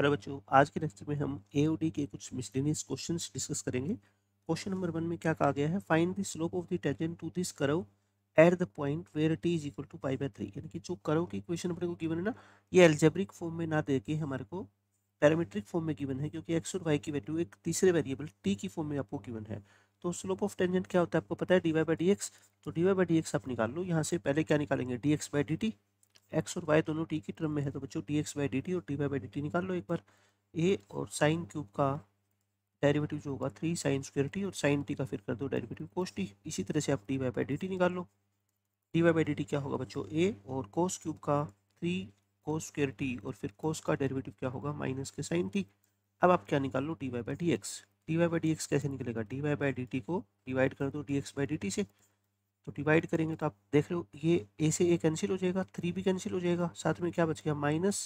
hello बच्चों आज के लेक्चर में हम ए के कुछ मिसलिनियस क्वेश्चन डिस्कस करेंगे क्वेश्चन नंबर वन में क्या कहा गया है find the slope of the tangent to this curve at the point where t is equal to pi by three यानी कि जो करव की इक्वेशन अपने को गिवन है ना ये एल्जेब्रिक फॉर्म में ना देके हमारे को पैरामीट्रिक फॉर्म में गिवन है क्योंकि एक्स और वाई की वैल्यू एक तीसरे वेरिएबल टी की फॉर्म में आपको गिवन है तो स्लोप ऑफ टेंजेंट क्या होता है आपको पता है d y by d x तो d y by d x आप निकाल लो यहाँ से पहले क्या निकालेंगे d x by d t x और वाई दोनों टी की टर्म में है तो बच्चों d x by d t और d y by d t निकाल लो एक बार ए और साइन क्यूब का डेरिवेटिव जो होगा थ्री साइन स्क्वेयर टी और साइन टी का फिर कर दो डेरिवेटिव कोस टी इसी तरह से आप d y by d t निकाल लो d y by d t क्या होगा बच्चों ए और कोस क्यूब का थ्री कोस स्क्वेयर टी और फिर कोस का डेरिवेटिव क्या होगा माइनस के साइन टी अब आप क्या निकाल लो d y by d x d y by d x कैसे निकलेगा d y by d t को डिवाइड कर दो d x by d t से तो डिवाइड करेंगे तो आप देख रहे हो ये ए से ए कैंसिल हो जाएगा थ्री भी कैंसिल हो जाएगा साथ में क्या बच गया माइनस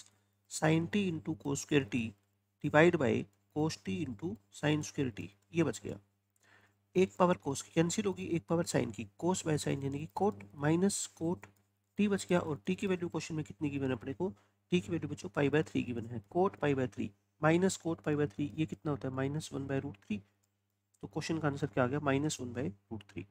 साइन टी इंटू को square t divide by cos t into sine square t ये बच गया एक पावर कोस की कैंसिल होगी एक पावर साइन की कोस बाय साइन यानी कि कोट माइनस कोट टी बच गया और टी की वैल्यू क्वेश्चन में कितनी गिवन अपने को टी की वैल्यू बच्चों पाई बाय थ्री गिवन है cot pi by three minus cot pi by three ये कितना होता है minus one by root three तो क्वेश्चन का आंसर क्या आ गया minus one by root three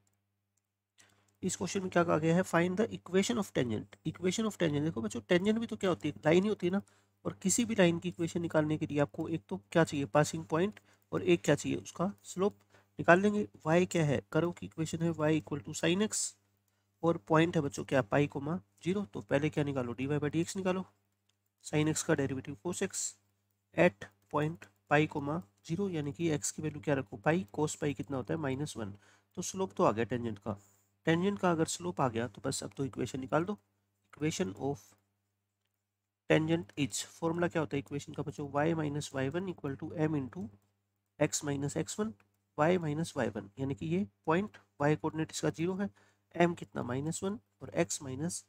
इस क्वेश्चन में क्या कहा गया है find the equation of tangent equation of tangent देखो बच्चों टेंजेंट भी तो क्या होती है लाइन ही होती है ना और किसी भी लाइन की इक्वेशन निकालने के लिए आपको एक तो क्या चाहिए पासिंग पॉइंट और एक क्या चाहिए उसका स्लोप निकाल लेंगे वाई क्या है करो की इक्वेशन है y equal to sine x और पॉइंट है बच्चों क्या पाई कोमा जीरो तो पहले क्या निकालो d y by d x निकालो साइन एक्स का derivative cos x at point pi comma zero यानी कि एक्स की वैल्यू क्या रखो पाई कोस पाई कितना होता है माइनस वन तो स्लोप तो आ गया टेंजेंट का टेंजेंट का अगर स्लोप आ गया तो बस अब तो इक्वेशन निकाल दो equation of tangent is formula क्या होता है इक्वेशन का बच्चों y minus y one equal to m into x minus x one y minus y one यानी कि ये पॉइंट वाई कोऑर्डिनेट इसका जीरो है एम कितना माइनस वन और एक्स माइनस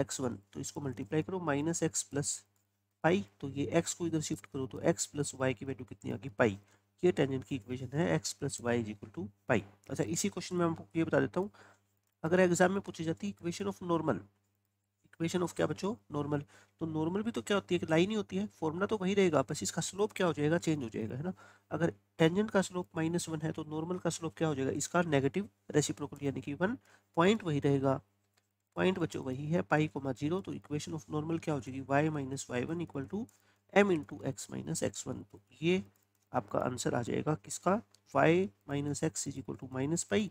एक्स वन तो इसको मल्टीप्लाई करो माइनस एक्स प्लस पाई तो ये एक्स को इधर शिफ्ट करो तो एक्स प्लस वाई की वैल्यू कितनी आ पाई ये टेंजेंट की इक्वेशन है x plus y is equal to pi अच्छा इसी क्वेश्चन में आपको ये बता देता हूँ अगर एग्जाम में पूछी जाती equation of normal equation of क्या बच्चों नॉर्मल तो नॉर्मल भी तो क्या होती है लाइन ही होती है फॉर्मूला तो वही रहेगा बस इसका स्लोप क्या हो जाएगा चेंज हो जाएगा है ना अगर टेंजेंट का स्लोप माइनस वन है तो नॉर्मल का स्लोप क्या हो जाएगा इसका नेगेटिव रेसिप्रोकल यानी कि वन पॉइंट वही रहेगा पॉइंट बच्चों वही है पाई कोमा जीरो तो इक्वेशन ऑफ नॉर्मल क्या हो जाएगी y minus y one equal to m into x minus x one तो ये आपका आंसर आ जाएगा किसका y minus x is equal to minus pi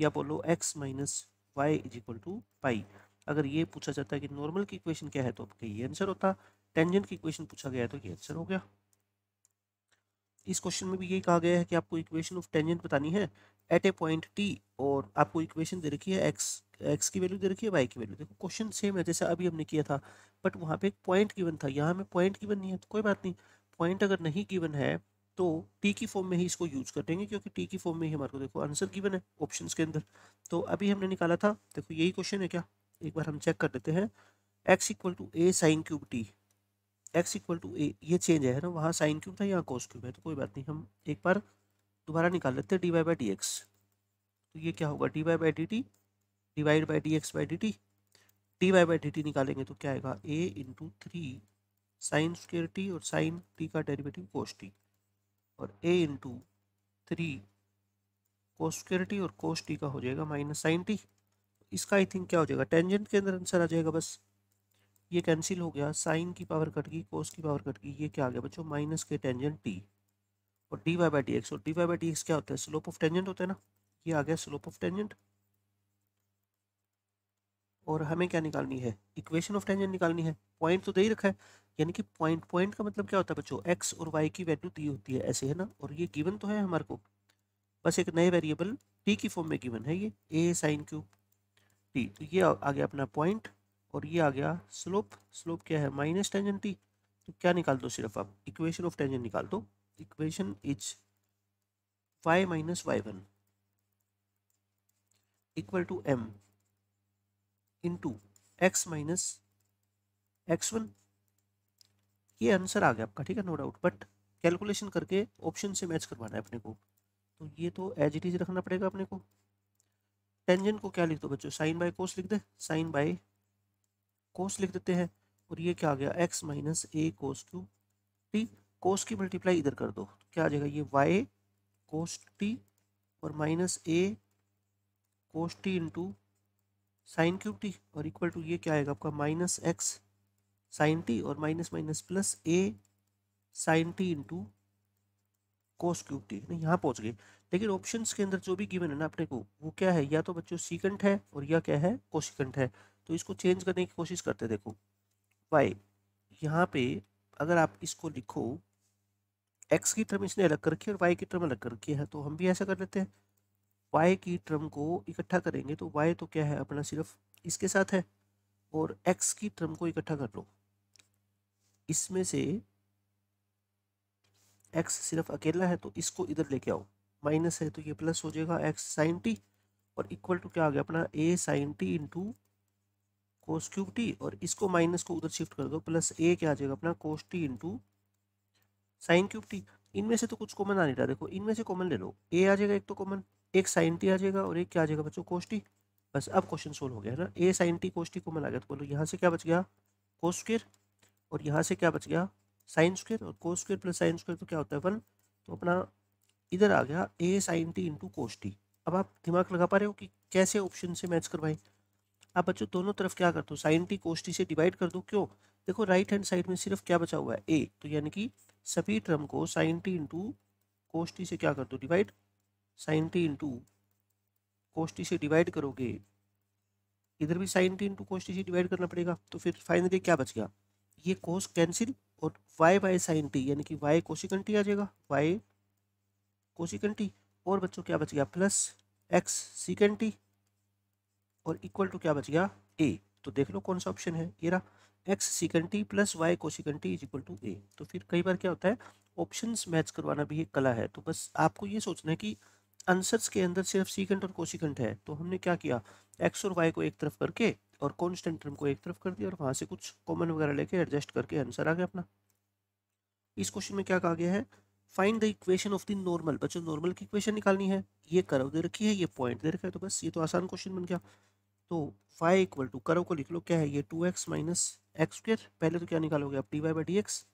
या बोलो x minus y is equal to pi अगर ये पूछा जाता है कि नॉर्मल की इक्वेशन क्या है तो आपका ये आंसर होता टेंजेंट की इक्वेशन पूछा गया है तो ये आंसर हो गया इस क्वेश्चन में भी यही कहा गया है कि आपको इक्वेशन ऑफ टेंजेंट बतानी है एट ए पॉइंट टी और आपको इक्वेशन दे रखी है एक्स एक्स की वैल्यू दे रखी है वाई की वैल्यू देखो क्वेश्चन सेम है जैसा अभी हमने किया था बट वहाँ पे एक पॉइंट गिवन था यहाँ में पॉइंट गिवन नहीं है तो कोई बात नहीं पॉइंट अगर नहीं गिवन है तो टी की फॉर्म में ही इसको यूज करेंगे क्योंकि टी की फॉर्म में ही हमारे को देखो आंसर गिवन है ऑप्शन के अंदर तो अभी हमने निकाला था देखो यही क्वेश्चन है क्या एक बार हम चेक कर लेते हैं x equal to a sine cube t x equal to a ये चेंज है ना वहाँ साइन क्यूब था यहाँ कोस क्यूब है तो कोई बात नहीं हम एक बार दोबारा निकाल लेते हैं d y by d x तो ये क्या होगा d y by d t divide by d x by d t d y by d t निकालेंगे तो क्या आएगा a into three sine square t और साइन टी का डेरिवेटिव कोस टी और ए इंटू थ्री कोस और cos t का हो जाएगा माइनस साइन टी इसका आई थिंक क्या हो जाएगा टेंजेंट के अंदर आंसर आ जाएगा बस ये कैंसिल हो गया साइन की पावर कट गई कोस की पावर कट गई ये क्या आ गया बच्चों माइनस के टेंजेंट टी और d y by d x और d y by d x क्या होता है स्लोप ऑफ टेंजेंट होता है ना ये आ गया स्लोप ऑफ टेंजेंट और हमें क्या निकालनी है इक्वेशन ऑफ टेंजेंट निकालनी है पॉइंट तो दे ही रखा है यानी कि पॉइंट पॉइंट का मतलब क्या होता है बच्चों एक्स और वाई की वैल्यू दी होती है ऐसे है ना और ये गिवन तो है हमारे को बस एक नए वेरिएबल टी की फॉर्म में गिवन है ये ए साइन क्यूब टी तो ये आ गया अपना पॉइंट और ये आ गया स्लोप स्लोप क्या है माइनस टेंजन टी तो क्या निकाल दो सिर्फ आप इक्वेशन ऑफ टेंजन निकाल दो equation is y minus y one equal to m into x minus x one ये आंसर आ गया आपका ठीक है नो डाउट बट कैलकुलेशन करके ऑप्शन से मैच करवाना है अपने को तो ये तो एज इट इज रखना पड़ेगा अपने को टेंजन को क्या लिख दो बच्चों साइन बाय कोस लिख दे साइन बाय कोस लिख देते हैं और ये क्या आ गया x minus a cos two t cos की मल्टीप्लाई इधर कर दो तो क्या आ जाएगा ये वाई कोस टी और minus a cos t into sine cube t और इक्वल टू ये क्या आएगा आपका माइनस एक्स साइन टी और minus minus plus a sine t into cos cube t यहाँ पहुँच गए लेकिन ऑप्शंस के अंदर जो भी गिवन है ना अपने को वो क्या है या तो बच्चों सीकंट है और या क्या है कोशिकंट है तो इसको चेंज करने की कोशिश करते देखो वाई यहाँ पे अगर आप इसको लिखो एक्स की टर्म इसने अलग कर रखी है और वाई की टर्म अलग कर रखी है तो हम भी ऐसा कर लेते हैं वाई की टर्म को इकट्ठा करेंगे तो वाई तो क्या है अपना सिर्फ इसके साथ है और एक्स की टर्म को इकट्ठा कर लो इसमें से एक्स सिर्फ अकेला है तो इसको इधर लेके आओ माइनस है तो ये प्लस हो जाएगा एक्स साइन टी और इक्वल टू क्या आ गया अपना a sine t into cos cube t और इसको माइनस को उधर शिफ्ट कर दो प्लस ए क्या आ जाएगा अपना cos t into sine cube t इनमें से तो कुछ कॉमन आ नहीं रहा देखो इनमें से कॉमन ले लो ए आ जाएगा एक तो कॉमन एक साइन टी आ जाएगा और एक क्या आ जाएगा बच्चों कोस टी बस अब क्वेश्चन सोल्व हो गया है ना a sine t cos t common आ गया तो बोलो यहाँ से क्या बच गया कोस और यहाँ से क्या बच गया साइन स्क्वेयर और को स्क्वेयर प्लस साइन स्क्वेयर तो क्या होता है वन तो अपना इधर आ गया a sine t into cos t अब आप दिमाग लगा पा रहे हो कि कैसे ऑप्शन से मैच करवाएं आप बच्चों दोनों तरफ क्या कर दो साइन टी कोस टी से डिवाइड कर दो क्यों देखो राइट हैंड साइड में सिर्फ क्या बचा हुआ है ए तो यानी कि सभी टर्म को sine t into cos t से क्या कर दो divide sine t into cos t से डिवाइड करोगे इधर भी sine t into cos t से डिवाइड करना पड़ेगा तो फिर फाइनली क्या बच गया ये कोस कैंसिल और वाई बाई साइन टी यानी कि वाई कोशिकंट आ जाएगा वाई कोशिकंट और बच्चों क्या बच गया प्लस एक्स सिकेंड और इक्वल टू क्या बच गया ए तो देख लो कौन सा ऑप्शन है ये रहा x secant t plus y cosecant is equal to a तो फिर कई बार क्या होता है ऑप्शंस मैच करवाना भी एक कला है तो बस आपको ये सोचना है कि आंसर्स के अंदर सिर्फ सीकेंट और कोशिकंट है तो हमने क्या किया एक्स और वाई को एक तरफ करके और कॉन्स्टेंट टर्म को एक तरफ कर दिया और वहाँ से कुछ कॉमन वगैरह लेके एडजस्ट करके आंसर आ गया अपना इस क्वेश्चन में क्या कहा गया है find the equation of the normal बच्चों नॉर्मल की इक्वेशन निकालनी है ये करव दे रखी है ये पॉइंट दे रखा है तो बस ये तो आसान क्वेश्चन बन गया तो फाइव इक्वल टू करव को लिख लो क्या है ये two x minus x square पहले तो क्या निकालोगे आप d y by d x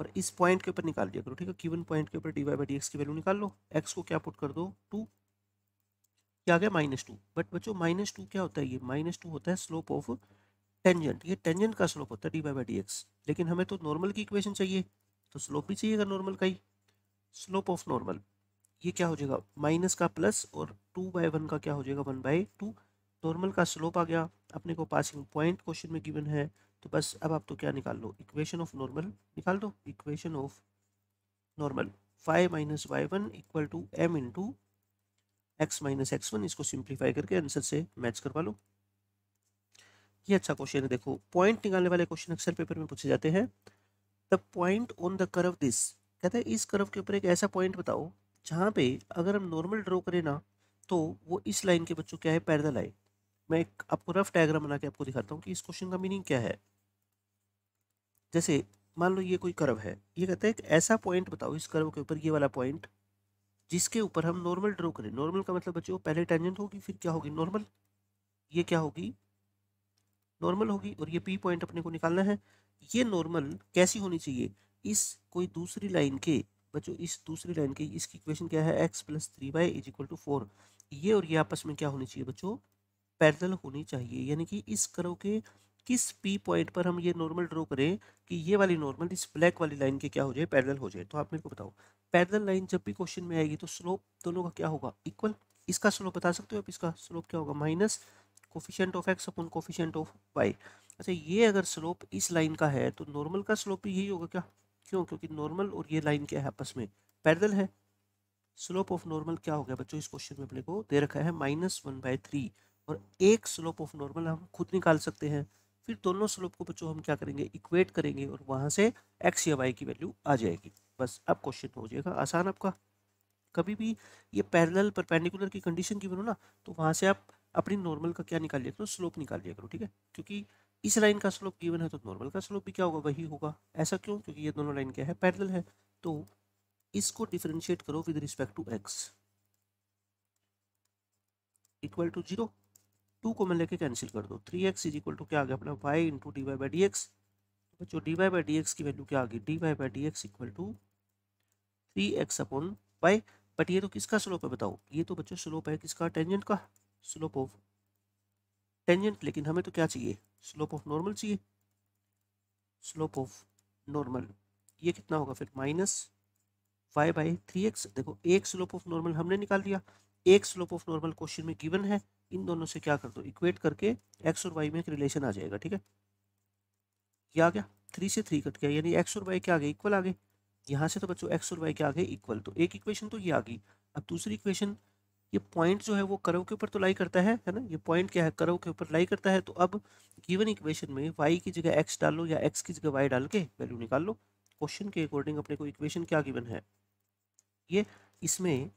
और इस पॉइंट के ऊपर निकाल दिया करो ठीक है गिवन पॉइंट के ऊपर d y by d x की वैल्यू निकाल लो एक्स को क्या पुट कर दो टू क्या आ गया माइनस टू बट बच्चों माइनस टू क्या होता है ये माइनस टू होता है स्लोप ऑफ टेंजेंट ये टेंजेंट का स्लोप होता है डी वाई बाई डी लेकिन हमें तो नॉर्मल की इक्वेशन चाहिए तो स्लोप भी चाहिएगा नॉर्मल का ही स्लोप ऑफ नॉर्मल ये क्या हो जाएगा माइनस का प्लस और टू बाई वन का क्या हो जाएगा वन बाई टू नॉर्मल का स्लोप आ गया अपने को पासिंग पॉइंट क्वेश्चन में गिवन है तो बस अब आप तो क्या निकाल लो इक्वेशन ऑफ नॉर्मल निकाल दो equation of normal five minus y one equal to m into x minus x one इसको सिंप्लीफाई करके आंसर से मैच करवा लो ये अच्छा क्वेश्चन है देखो पॉइंट निकालने वाले क्वेश्चन अक्सर पेपर में पूछे जाते हैं the point on the curve this कहते हैं इस कर्व के ऊपर एक ऐसा पॉइंट बताओ जहाँ पे अगर हम नॉर्मल ड्रॉ करें ना तो वो इस लाइन के बच्चों क्या है पैरल आए मैं एक आपको रफ डायग्राम बना के आपको दिखाता हूँ कि इस क्वेश्चन का मीनिंग क्या है जैसे मान लो ये कोई कर्व है ये कहता है एक ऐसा पॉइंट बताओ इस कर्व के ऊपर ये वाला पॉइंट जिसके ऊपर हम नॉर्मल ड्रॉ करें नॉर्मल का मतलब बच्चों पहले टेंजेंट होगी फिर क्या होगी नॉर्मल ये क्या होगी नॉर्मल होगी और ये पी पॉइंट अपने को निकालना है ये नॉर्मल कैसी होनी चाहिए इस कोई दूसरी लाइन के बच्चों इस दूसरी लाइन के इसकी इक्वेशन क्या है x plus three y is equal to four ये और ये आपस में क्या होनी चाहिए बच्चों पैरेलल होनी चाहिए यानी कि इस करो के किस पी पॉइंट पर हम ये नॉर्मल ड्रॉ करें कि ये वाली नॉर्मल इस ब्लैक वाली लाइन के क्या हो जाए पैरेलल हो जाए तो आप मेरे को बताओ पैरेलल लाइन जब भी क्वेश्चन में आएगी तो स्लोप दोनों का क्या होगा इक्वल इसका स्लोप बता सकते हो आप इसका स्लोप क्या होगा minus coefficient of x upon coefficient of y अच्छा ये अगर स्लोप इस लाइन का है तो नॉर्मल का स्लोप भी यही होगा क्या क्यों क्योंकि नॉर्मल और ये लाइन क्या है आपस में पैरल है स्लोप ऑफ नॉर्मल क्या हो गया बच्चों इस क्वेश्चन में अपने को दे रखा है माइनस वन बाय थ्री और एक स्लोप ऑफ नॉर्मल हम खुद निकाल सकते हैं फिर दोनों स्लोप को बच्चों हम क्या करेंगे इक्वेट करेंगे और वहाँ से एक्स या वाई की वैल्यू आ जाएगी बस अब क्वेश्चन हो जाएगा आसान आपका कभी भी ये पैरेलल परपेंडिकुलर की कंडीशन की बनो ना तो वहाँ से आप अपनी नॉर्मल का क्या निकाल लिया करो स्लोप निकाल लिया करो ठीक है क्योंकि इस लाइन का स्लोप गिवन है तो नॉर्मल का स्लोप भी क्या होगा वही होगा ऐसा क्यों क्योंकि ये दोनों लाइन क्या है पैरेलल है तो इसको डिफरेंशिएट करो with respect to x equal to zero two को मैं लेके कैंसिल कर दो three x is equal to क्या आ गया अपना y into d y by d x बच्चों d y by d x की वैल्यू क्या आ गई d y by d x equal to three x upon y but ये तो किसका स्लोप है बताओ ये तो बच्चों स्लोप है किसका टेंजेंट का स्लोप ऑफ टेंजेंट लेकिन हमें तो क्या चाहिए स्लोप ऑफ नॉर्मल चाहिए स्लोप ऑफ नॉर्मल ये कितना होगा फिर minus y by three x देखो एक स्लोप ऑफ नॉर्मल हमने निकाल दिया एक स्लोप ऑफ नॉर्मल क्वेश्चन में गिवन है इन दोनों से क्या कर दो इक्वेट करके एक्स और वाई में एक रिलेशन आ जाएगा ठीक है ये आ गया थ्री से थ्री कट गया यानी एक्स और वाई क्या आ गए इक्वल आ गए यहाँ से तो बच्चों एक्स और वाई आ आगे इक्वल तो एक इक्वेशन तो ये आ गई अब दूसरी इक्वेशन ये पॉइंट जो है वो करव के ऊपर तो लाई करता है है ना ये पॉइंट क्या है करव के ऊपर लाई करता है तो अब गिवन इक्वेशन में वाई की जगह एक्स डालो या एक्स की जगह वाई डाल के वैल्यू निकाल लो क्वेश्चन के अकॉर्डिंग अपने को इक्वेशन क्या गिवन है ये इसमें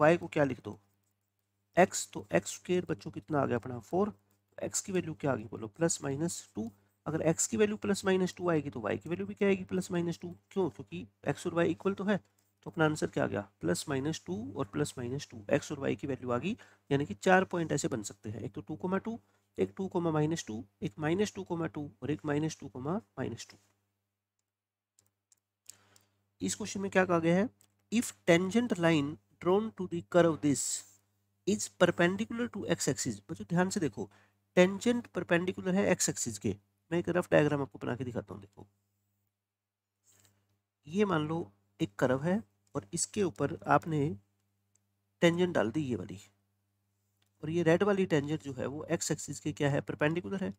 वाई को क्या लिख दो एक्स तो एक्स स्क्र बच्चों कितना आ गया अपना फोर तो एक्स की वैल्यू क्या आ गई बोलो प्लस माइनस टू अगर एक्स की वैल्यू प्लस माइनस टू आएगी तो वाई की वैल्यू भी क्या आएगी प्लस माइनस टू क्यों क्योंकि एक्स और वाई इक्वल तो है तो अपना आंसर क्या आ गया प्लस माइनस टू और प्लस माइनस टू एक्स और वाई की वैल्यू आ गई यानी कि चार पॉइंट ऐसे बन सकते हैं एक तो टू कोमा टू एक टू कोमा माइनस टू एक माइनस टू कोमा टू और एक minus two comma minus two इस क्वेश्चन में क्या कहा गया है if tangent line drawn to दर्व this is perpendicular to x axis बच्चों ध्यान से देखो टेंजेंट परपेंडिकुलर है एक्स एक्सिस के मैं एक रफ डायग्राम आपको बना के दिखाता हूँ देखो ये मान लो एक कर्व है और इसके ऊपर आपने टेंजेंट डाल दी ये वाली और ये रेड वाली टेंजेंट जो है वो एक्स एक्सिस के क्या है परपेंडिकुलर है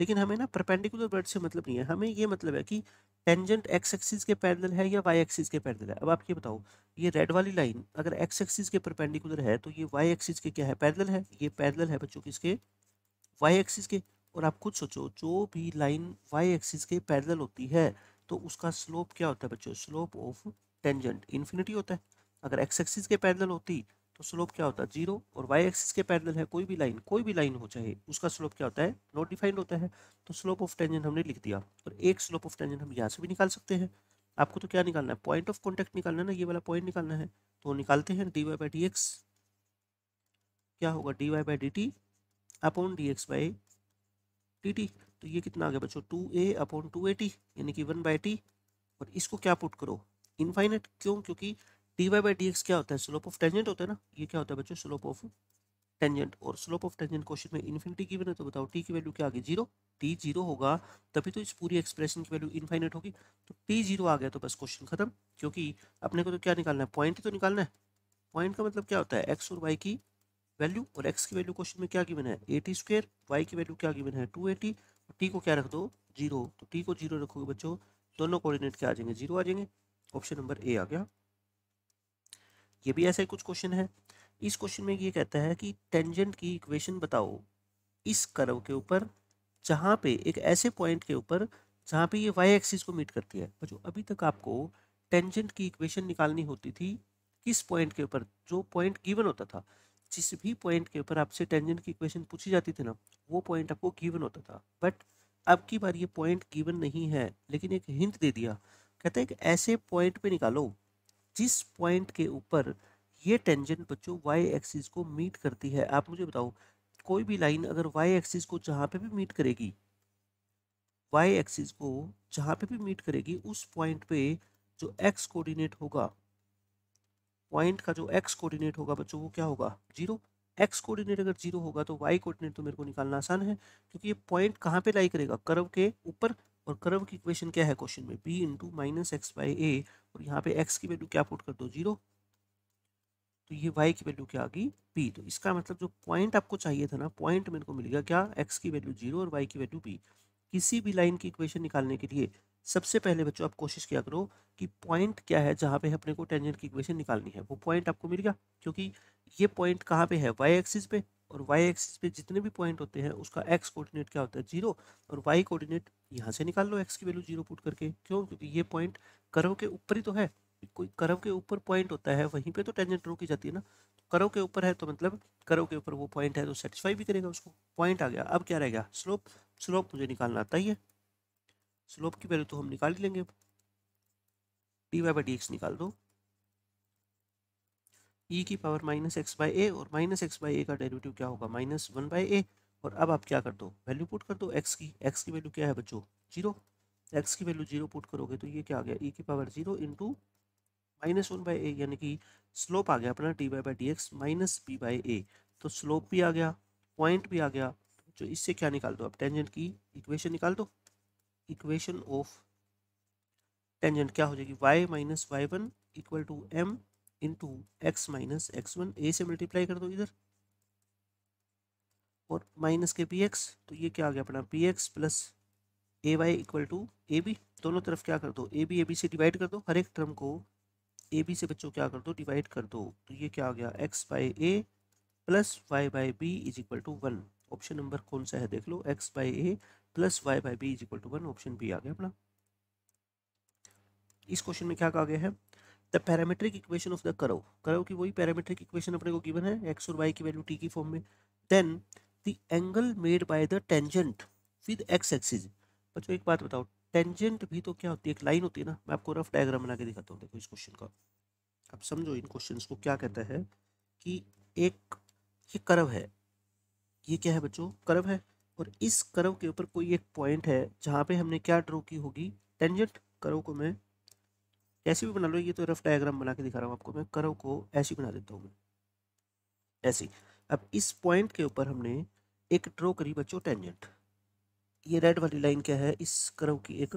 लेकिन हमें ना परपेंडिकुलर वर्ड से मतलब नहीं है हमें ये मतलब है कि टेंजेंट एक्स एक्सिस के पैरेलल है या वाई एक्सिस के पैरेलल है अब आप ये बताओ ये रेड वाली लाइन अगर एक्स एक्सिस के परपेंडिकुलर है तो ये वाई एक्सिस के क्या है पैरेलल है ये पैरेलल है बच्चों किसके वाई एक्सिस के और आप खुद सोचो जो भी लाइन वाई एक्सिस के पैरेलल होती है तो उसका स्लोप क्या होता है बच्चों स्लोप ऑफ टेंजेंट इन्फिनिटी होता है अगर एक्स एक्सिस के पैरेलल होती तो स्लोप क्या होता है जीरो और वाई एक्सिस के पैरेलल है कोई भी लाइन कोई भी लाइन हो चाहे उसका स्लोप क्या होता है नॉट डिफाइंड होता है तो स्लोप ऑफ टेंजेंट हमने लिख दिया और एक स्लोप ऑफ टेंजेंट हम यहाँ से भी निकाल सकते हैं आपको तो क्या निकालना है पॉइंट ऑफ कॉन्टेक्ट निकालना है ना ये वाला पॉइंट निकालना है तो निकालते हैं डी वाई क्या होगा d y by d t t तो ये कितना आ गया बच्चों two a upon two a t यानी कि वन बाई टी और इसको क्या पुट करो इनफाइनेट क्यों क्योंकि d y by d x क्या होता है स्लोप ऑफ टेंजेंट होता है ना ये क्या होता है बच्चों स्लोप ऑफ टेंजेंट और स्लोप ऑफ टेंजेंट क्वेश्चन में इन्फिनिटी की बने तो बताओ टी की वैल्यू क्या आ गई जीरो टी जीरो होगा तभी तो इस पूरी एक्सप्रेशन की वैल्यू इन्फाइनेट होगी तो टी जीरो आ गया तो बस क्वेश्चन खत्म क्योंकि अपने को तो क्या निकालना है पॉइंट ही तो निकालना है पॉइंट का मतलब क्या होता है एक्स और वाई की वैल्यू और एक्स की वैल्यू क्वेश्चन में क्या गिवन है एटी स्क्वेयर वाई की वैल्यू क्या गिवन है टू एटी टी को क्या रख दो जीरो तो टी को जीरो रखोगे बच्चों दोनों कोऑर्डिनेट क्या आ जाएंगे जीरो आ जाएंगे ऑप्शन नंबर ए आ गया ये भी ऐसा ही कुछ क्वेश्चन है इस क्वेश्चन में ये कहता है कि टेंजेंट की इक्वेशन बताओ इस कर्व के ऊपर जहाँ पे एक ऐसे पॉइंट के ऊपर जहाँ पे ये वाई एक्सिस को मीट करती है बच्चों अभी तक आपको टेंजेंट की इक्वेशन निकालनी होती थी किस पॉइंट के ऊपर जो पॉइंट गिवन होता था जिस भी पॉइंट के ऊपर आपसे टेंजेंट की इक्वेशन पूछी जाती थी ना वो पॉइंट आपको गिवन होता था बट अब की बार ये पॉइंट गिवन नहीं है लेकिन एक हिंट दे दिया कहते हैं कि ऐसे पॉइंट पे निकालो जिस पॉइंट के ऊपर ये टेंजेंट बच्चों वाई एक्सिस को मीट करती है आप मुझे बताओ कोई भी लाइन अगर वाई एक्सिस को जहाँ पे भी मीट करेगी वाई एक्सिस को जहाँ पे भी मीट करेगी उस पॉइंट पे जो एक्स कोऑर्डिनेट होगा पॉइंट का जो एक्स कोऑर्डिनेट होगा बच्चों वो क्या होगा जीरो एक्स कोऑर्डिनेट अगर जीरो होगा तो वाई कोऑर्डिनेट तो मेरे को निकालना आसान है क्योंकि ये पॉइंट कहाँ पे लाई करेगा कर्व के ऊपर और कर्व की इक्वेशन क्या है क्वेश्चन में b into minus x by a और यहाँ पे एक्स की वैल्यू क्या पुट कर दो जीरो तो ये वाई की वैल्यू क्या आ गई बी तो इसका मतलब जो पॉइंट आपको चाहिए था ना पॉइंट मेरे को मिल गया क्या एक्स की वैल्यू जीरो और वाई की वैल्यू बी किसी भी लाइन की इक्वेशन निकालने के लिए सबसे पहले बच्चों आप कोशिश किया करो कि पॉइंट क्या है जहाँ पे अपने को टेंजेंट की इक्वेशन निकालनी है वो पॉइंट आपको मिल गया क्योंकि ये पॉइंट कहाँ पे है वाई एक्सिस पे और वाई एक्सिस पे जितने भी पॉइंट होते हैं उसका एक्स कोऑर्डिनेट क्या होता है जीरो और वाई कोऑर्डिनेट यहाँ से निकाल लो एक्स की वैल्यू जीरो पुट करके क्यों क्योंकि ये पॉइंट कर्व के ऊपर ही तो है कोई कर्व के ऊपर पॉइंट होता है वहीं पे तो टेंजेंट रो की जाती है ना कर्व के ऊपर है तो मतलब कर्व के ऊपर वो पॉइंट है तो सेटिस्फाई भी करेगा उसको पॉइंट आ गया अब क्या रह गया स्लोप स्लोप मुझे निकालना आता ही है स्लोप की वैल्यू तो हम निकाल ही लेंगे d y by d x निकाल दो ई e की power minus x by a और माइनस एक्स बाई ए का डेरिवेटिव क्या होगा माइनस वन बाई ए और अब आप क्या कर दो वैल्यू पुट कर दो एक्स की एक्स की वैल्यू क्या है बच्चों जीरो एक्स की वैल्यू जीरो पुट करोगे तो ये क्या आ गया ई e की power zero into minus one by a यानी कि स्लोप आ गया अपना d y by d x minus b by a तो स्लोप भी आ गया पॉइंट भी आ गया जो तो इससे क्या निकाल दो आप टेंजेंट की इक्वेशन निकाल दो इक्वेशन ऑफ टेंजेंट क्या हो जाएगी y minus y one equal to m into x minus x one a से मल्टीप्लाई कर दो इधर और माइनस के पी एक्स तो ये क्या आ गया अपना p x plus a y equal to a b दोनों तरफ क्या कर दो ए बी ए बी से डिवाइड कर दो हर एक टर्म को ए बी से बच्चों क्या कर दो डिवाइड कर दो तो ये क्या आ गया x by a plus y by b is equal to one option number कौन सा है देख लो x by a plus y by b is equal to one option b आ गया अपना इस क्वेश्चन में क्या कहा गया है the parametric equation of the करो करो की वही पैरामेट्रिक इक्वेशन अपने को गिवन है एक्स और वाई की वैल्यू टी की फॉर्म में then the angle made by the tangent with x axis बच्चों एक बात बताओ टेंजेंट भी तो क्या होती है एक लाइन होती है ना मैं आपको रफ डायग्राम बना के दिखाता हूँ देखो इस क्वेश्चन का अब समझो इन क्वेश्चन को क्या कहता है कि एक ये करव है ये क्या है बच्चों करव है और इस करव के ऊपर कोई एक पॉइंट है जहाँ पे हमने क्या ड्रॉ की होगी टेंजेंट करव को मैं कैसी भी बना लो ये तो रफ डायग्राम बना के दिखा रहा हूँ आपको मैं कर्व को ऐसी बना देता हूँ मैं ऐसी अब इस पॉइंट के ऊपर हमने एक ड्रॉ करी बच्चों टेंजेंट ये रेड वाली लाइन क्या है इस कर्व की एक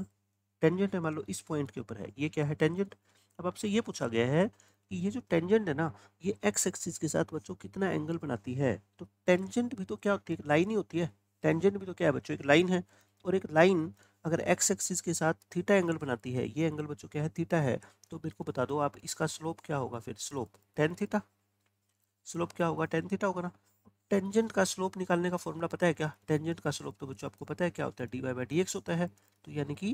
टेंजेंट है मान लो इस पॉइंट के ऊपर है ये क्या है टेंजेंट अब आपसे ये पूछा गया है कि ये जो टेंजेंट है ना ये एक्स एक्सिस के साथ बच्चों कितना एंगल बनाती है तो टेंजेंट भी तो क्या होती है लाइन ही होती है टेंजेंट भी तो क्या है बच्चों एक लाइन है और एक लाइन अगर एक्स एक्सिस के साथ थीटा एंगल बनाती है ये एंगल बच्चों क्या है थीटा है तो मेरे को बता दो आप इसका स्लोप क्या होगा फिर स्लोप टेन थीटा स्लोप क्या होगा टेन थीटा होगा ना टेंजेंट का स्लोप निकालने का फॉर्मूला पता है क्या टेंजेंट का स्लोप तो बच्चों आपको पता है क्या होता है d y by d x होता है तो यानी कि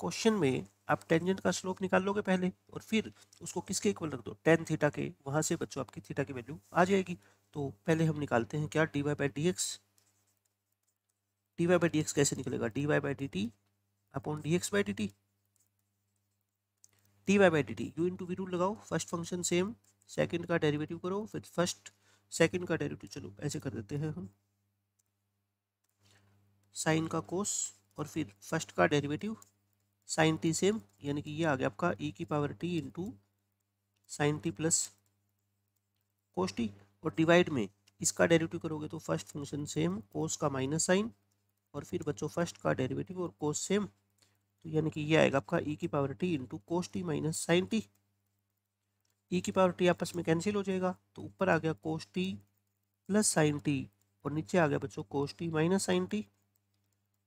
क्वेश्चन में आप टेंजेंट का स्लोप निकाल लोगे पहले और फिर उसको किसके इक्वल रख दो टेन थीटा के वहाँ से बच्चों आपकी थीटा की वैल्यू आ जाएगी तो पहले हम निकालते हैं क्या d y by d x d y by d x कैसे निकलेगा d y by d t upon d x by d t d y by d t u into v rule लगाओ फर्स्ट फंक्शन सेम सेकंड का derivative करो फिर first second का derivative चलो ऐसे कर देते हैं हम साइन का कोस और फिर फर्स्ट का डेरिवेटिव साइन टी सेम यानी कि ये आ गया आपका ई e की power t into sine t plus cos t और डिवाइड में इसका डेरिवेटिव करोगे तो फर्स्ट फंक्शन सेम कोस का माइनस साइन और फिर बच्चों फर्स्ट का डेरिवेटिव और कोस सेम तो यानी कि ये आएगा आपका ई e की power t into cos t minus sine t e की पावर टी आपस में कैंसिल हो जाएगा तो ऊपर आ गया cos t plus sine t और नीचे आ गया बच्चों cos t minus sine t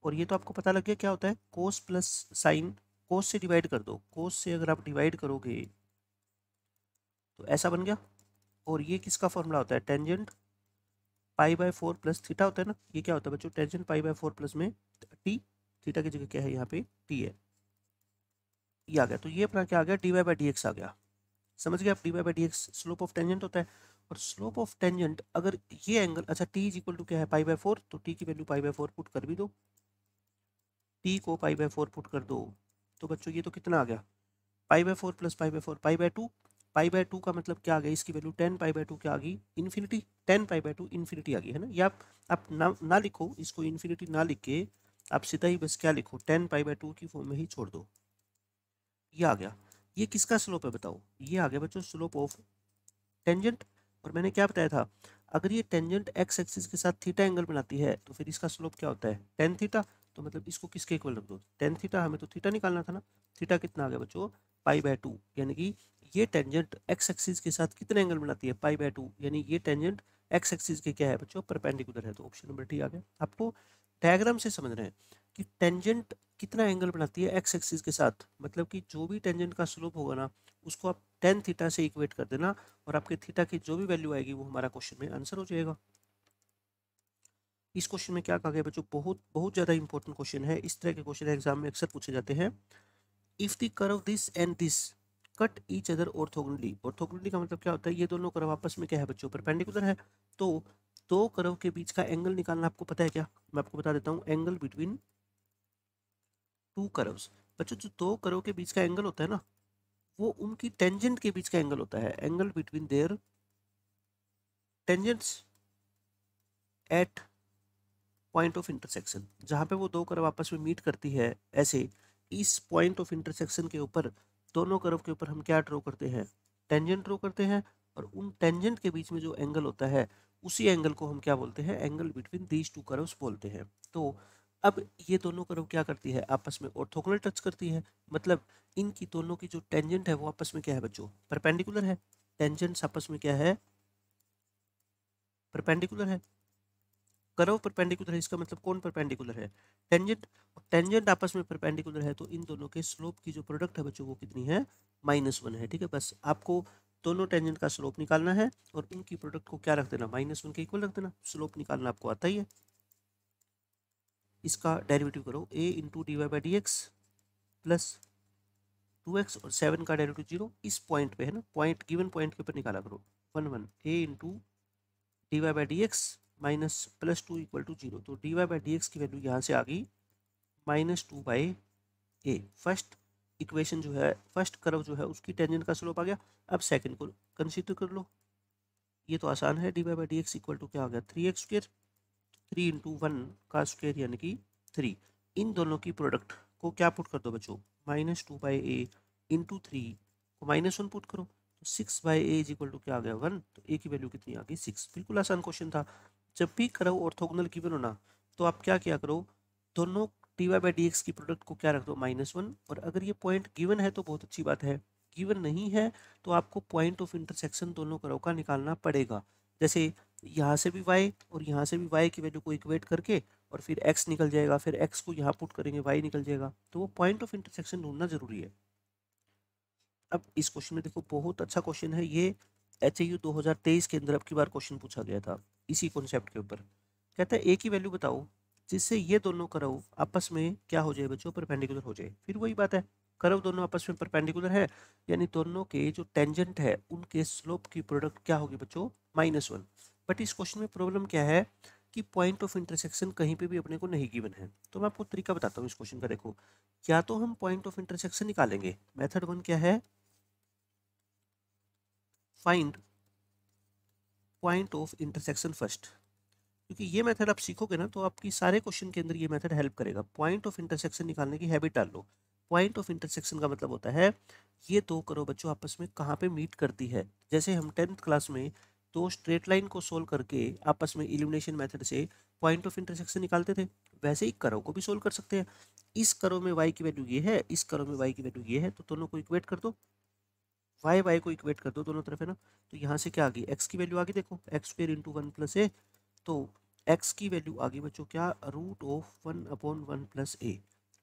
और ये तो आपको पता लग गया क्या होता है कोस प्लस साइन कोस से डिवाइड कर दो कोस से अगर आप डिवाइड करोगे तो ऐसा बन गया और ये किसका फॉर्मूला होता है tangent pi by four plus theta होता है ना ये क्या होता है बच्चों tangent pi by four plus में टी थीटा की जगह क्या है यहाँ पे टी है ये आ गया तो ये अपना क्या आ गया d y by d x आ गया समझ गए आप d y by d x slope of tangent होता है और स्लोप ऑफ टेंजेंट अगर ये एंगल अच्छा टी इज इक्वल टू क्या है पाई बाय फोर तो टी की value pi by four put कर भी दो टी को पाई बाय फोर पुट कर दो तो बच्चों ये तो कितना आ गया pi by four plus pi by four pi by two pi by two का मतलब क्या आ गया इसकी value tan pi by two क्या आ गई infinity tan pi by two infinity आ गई है ना या आप ना ना लिखो इसको इन्फिनिटी ना लिख के आप सीधा ही बस क्या लिखो टेन पाई बाय टू की फॉर्म में ही छोड़ दो ये आ गया ये किसका स्लोप है बताओ ये आ गया बच्चों स्लोप ऑफ टेंजेंट और मैंने क्या बताया था अगर ये टेंजेंट एक्स एक्सिस के साथ थीटा एंगल बनाती है तो फिर इसका स्लोप क्या होता है टेन थीटा तो मतलब इसको किसके इक्वल रख दो टेन थीटा हमें तो थीटा निकालना था ना थीटा कितना आ गया बच्चों पाई बाय टू यानी कि ये टेंजेंट एक्स एक्सिस के साथ कितने एंगल बनाती है पाई बाय टू यानी ये टेंजेंट एक्स एक्सिस के क्या है बच्चों परपेंडिकुलर है तो ऑप्शन नंबर डी आ गया आपको डायग्राम से समझ रहे हैं कि टेंजेंट कितना एंगल बनाती है एक्स एक्सिस के साथ मतलब कि जो भी टेंजेंट का स्लोप होगा ना उसको आप टेन थीटा से इक्वेट कर देना और आपके थीटा की जो भी वैल्यू आएगी वो हमारा क्वेश्चन में आंसर हो जाएगा इस क्वेश्चन में क्या कहा गया बच्चों बहुत बहुत ज़्यादा इंपॉर्टेंट क्वेश्चन है इस तरह के क्वेश्चन एग्जाम में अक्सर पूछे जाते हैं if the curve this and this cut each other orthogonally orthogonally का मतलब क्या होता है ये दोनों कर्व आपस में क्या है बच्चों परपेंडिकुलर है तो दो कर्व के बीच का एंगल निकालना आपको पता है क्या मैं आपको बता देता हूँ एंगल बिटवीन टू कर्व्स बच्चों जो दो कर्व के बीच का एंगल होता है ना वो उनकी टेंजेंट के बीच का एंगल होता है angle between their tangents at point of intersection जहाँ पे वो दो कर्व आपस में मीट करती है ऐसे इस पॉइंट ऑफ इंटरसेक्शन के ऊपर दोनों कर्व के ऊपर हम क्या ड्रॉ करते हैं टेंजेंट ड्रॉ करते हैं और उन टेंजेंट के बीच में जो एंगल होता है उसी एंगल को हम क्या बोलते हैं angle between these two curves बोलते हैं तो अब ये दोनों कर्व क्या करती है आपस में ऑर्थोगोनल टच करती है मतलब इनकी दोनों की जो टेंजेंट है वो आपस में क्या है बच्चों परपेंडिकुलर है टेंजेंट्स आपस में क्या है परपेंडिकुलर है कर्व परपेंडिकुलर है इसका मतलब कौन परपेंडिकुलर है टेंजेंट टेंजेंट आपस में परपेंडिकुलर है तो इन दोनों के स्लोप की जो प्रोडक्ट है बच्चों वो कितनी है माइनस वन है ठीक है बस आपको दोनों टेंजेंट का स्लोप निकालना है और इनकी प्रोडक्ट को क्या रख देना माइनस वन के इक्वल रख देना स्लोप निकालना आपको आता ही है इसका डेरिवेटिव करो a into d y by d x plus two x और सेवन का डेरिवेटिव जीरो इस पॉइंट पे है ना पॉइंट गिवन पॉइंट के ऊपर निकाला करो one one a into d y by d x minus plus two equal to zero तो d y by d x की वैल्यू यहाँ से आ गई minus two by a first equation जो है फर्स्ट कर्व जो है उसकी टेंजेंट का स्लोप आ गया अब सेकंड को कंसिडर कर लो ये तो आसान है d y by d x equal to क्या आ गया three x square three into one का स्क्वेयर यानी कि थ्री इन दोनों की प्रोडक्ट को क्या पुट कर दो बच्चों minus two by a into three को माइनस वन पुट करो six by a is equal to क्या आ गया वन तो ए की वैल्यू कितनी आ गई सिक्स बिल्कुल आसान क्वेश्चन था जब भी करो ऑर्थोगोनल गिवन होना तो आप क्या क्या करो दोनों d y by d x की प्रोडक्ट को क्या रख दो माइनस वन और अगर ये पॉइंट गिवन है तो बहुत अच्छी बात है गिवन नहीं है तो आपको पॉइंट ऑफ इंटरसेक्शन दोनों करो का निकालना पड़ेगा जैसे यहाँ से भी वाई और यहाँ से भी वाई की वैल्यू को इक्वेट करके और फिर एक्स निकल जाएगा फिर एक्स को यहाँ पुट करेंगे वाई निकल जाएगा तो वो पॉइंट ऑफ इंटरसेक्शन ढूंढना जरूरी है अब इस क्वेश्चन में देखो बहुत अच्छा क्वेश्चन है ये एच ए यू दो हज़ार तेईस के अंदर अब की बार क्वेश्चन पूछा गया था इसी कॉन्सेप्ट के ऊपर कहता है ए की वैल्यू बताओ जिससे ये दोनों करव आपस में क्या हो जाए बच्चों परपेंडिकुलर हो जाए फिर वही बात है करव दोनों आपस में परपेंडिकुलर है यानी दोनों के जो टेंजेंट है उनके स्लोप की प्रोडक्ट क्या होगी बच्चों माइनस वन बट इस क्वेश्चन में प्रॉब्लम क्या है कि पॉइंट ऑफ इंटरसेक्शन कहीं पे भी अपने को नहीं गिवन है तो मैं आपको तरीका बताता हूँ इस क्वेश्चन का देखो क्या तो हम पॉइंट ऑफ इंटरसेक्शन निकालेंगे मैथड वन क्या है find point of intersection first क्योंकि ये मेथड आप सीखोगे ना तो आपकी सारे क्वेश्चन के अंदर ये मेथड हेल्प करेगा पॉइंट ऑफ इंटरसेक्शन निकालने की हैबिट डाल लो पॉइंट ऑफ इंटरसेक्शन का मतलब होता है ये दो तो करो बच्चों आपस में कहाँ पे मीट करती है जैसे हम टेंथ क्लास में दो तो स्ट्रेट लाइन को सोल्व करके आपस में इलिमिनेशन मेथड से पॉइंट ऑफ इंटरसेक्शन निकालते थे वैसे ही करो को भी सोल्व कर सकते हैं इस करो में वाई की वैल्यू ये है इस करो में वाई की वैल्यू ये है तो दोनों को इक्वेट कर दो वाई वाई को इक्वेट कर दो दोनों तरफ है ना तो यहाँ से क्या आ गई एक्स की वैल्यू आ गई देखो x square into one plus a तो एक्स की वैल्यू आ गई बच्चों क्या root of one upon one plus a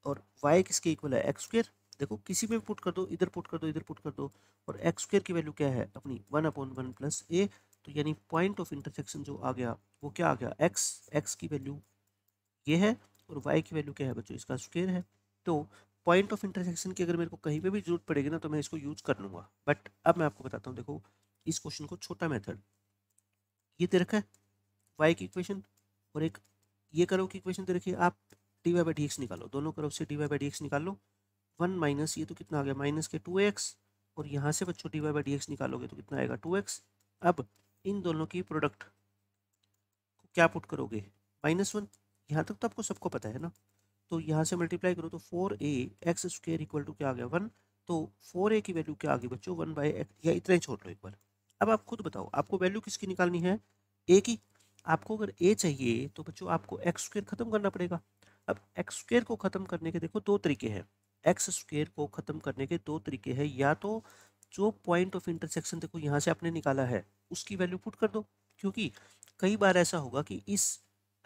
और वाई किसके इक्वल है एक्स स्क्र देखो किसी में पुट कर दो इधर पुट कर दो इधर पुट कर दो और एक्स स्क्र की वैल्यू क्या है अपनी one upon one plus a तो यानी पॉइंट ऑफ इंटरसेक्शन जो आ गया वो क्या आ गया एक्स एक्स की वैल्यू ये है और वाई की वैल्यू क्या है बच्चों इसका स्क्वेयर है तो पॉइंट ऑफ इंटरसेक्शन की अगर मेरे को कहीं पे भी जरूरत पड़ेगी ना तो मैं इसको यूज कर लूंगा बट अब मैं आपको बताता हूँ देखो इस क्वेश्चन को छोटा मेथड ये दे तो रखा है वाई की इक्वेशन और एक ये करो कि इक्वेशन दे रखिए आप d y by d x निकालो दोनों करो से d y by d x लो वन माइनस ये तो कितना आ गया माइनस के टू एक्स और यहाँ से बच्चों d y by d x निकालोगे तो कितना आएगा टू एक्स अब इन दोनों की प्रोडक्ट को क्या पुट करोगे माइनस वन यहाँ तक तो आपको सबको पता है ना तो यहाँ से मल्टीप्लाई करो तो four a x square equal to क्या आ गया वन तो फोर ए की वैल्यू क्या आ गई बच्चों वन बाई एक्स या इतना ही छोड़ लो एक बार अब आप खुद बताओ आपको वैल्यू किसकी निकालनी है ए की आपको अगर ए चाहिए तो बच्चों आपको एक्स स्क्र खत्म करना पड़ेगा अब एक्स स्क्र को ख़त्म करने के देखो दो तरीके हैं एक्स स्क्र को ख़त्म करने के दो तरीके हैं या तो जो पॉइंट ऑफ इंटरसेक्शन देखो यहाँ से आपने निकाला है उसकी वैल्यू पुट कर दो क्योंकि कई बार ऐसा होगा कि इस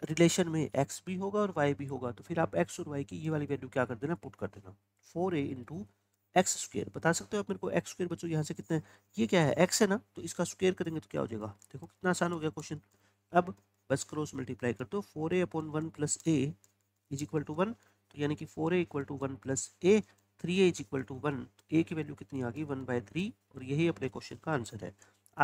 रिलेशन में एक्स भी होगा और वाई भी होगा तो फिर आप एक्स और वाई की ये वाली वैल्यू क्या कर देना पुट कर देना four a into x square बता सकते हो आप मेरे को एक्स स्क्वेयर बच्चों यहाँ से कितना है ये क्या है एक्स है ना तो इसका स्क्वेयर करेंगे तो क्या हो जाएगा देखो कितना आसान हो गया क्वेश्चन अब बस क्रॉस मल्टीप्लाई कर दो four a upon one plus a is equal to one तो यानी कि four a equal to one plus a three a is equal to one a की वैल्यू कितनी आ गई वन बाय थ्री और यही अपने क्वेश्चन का आंसर है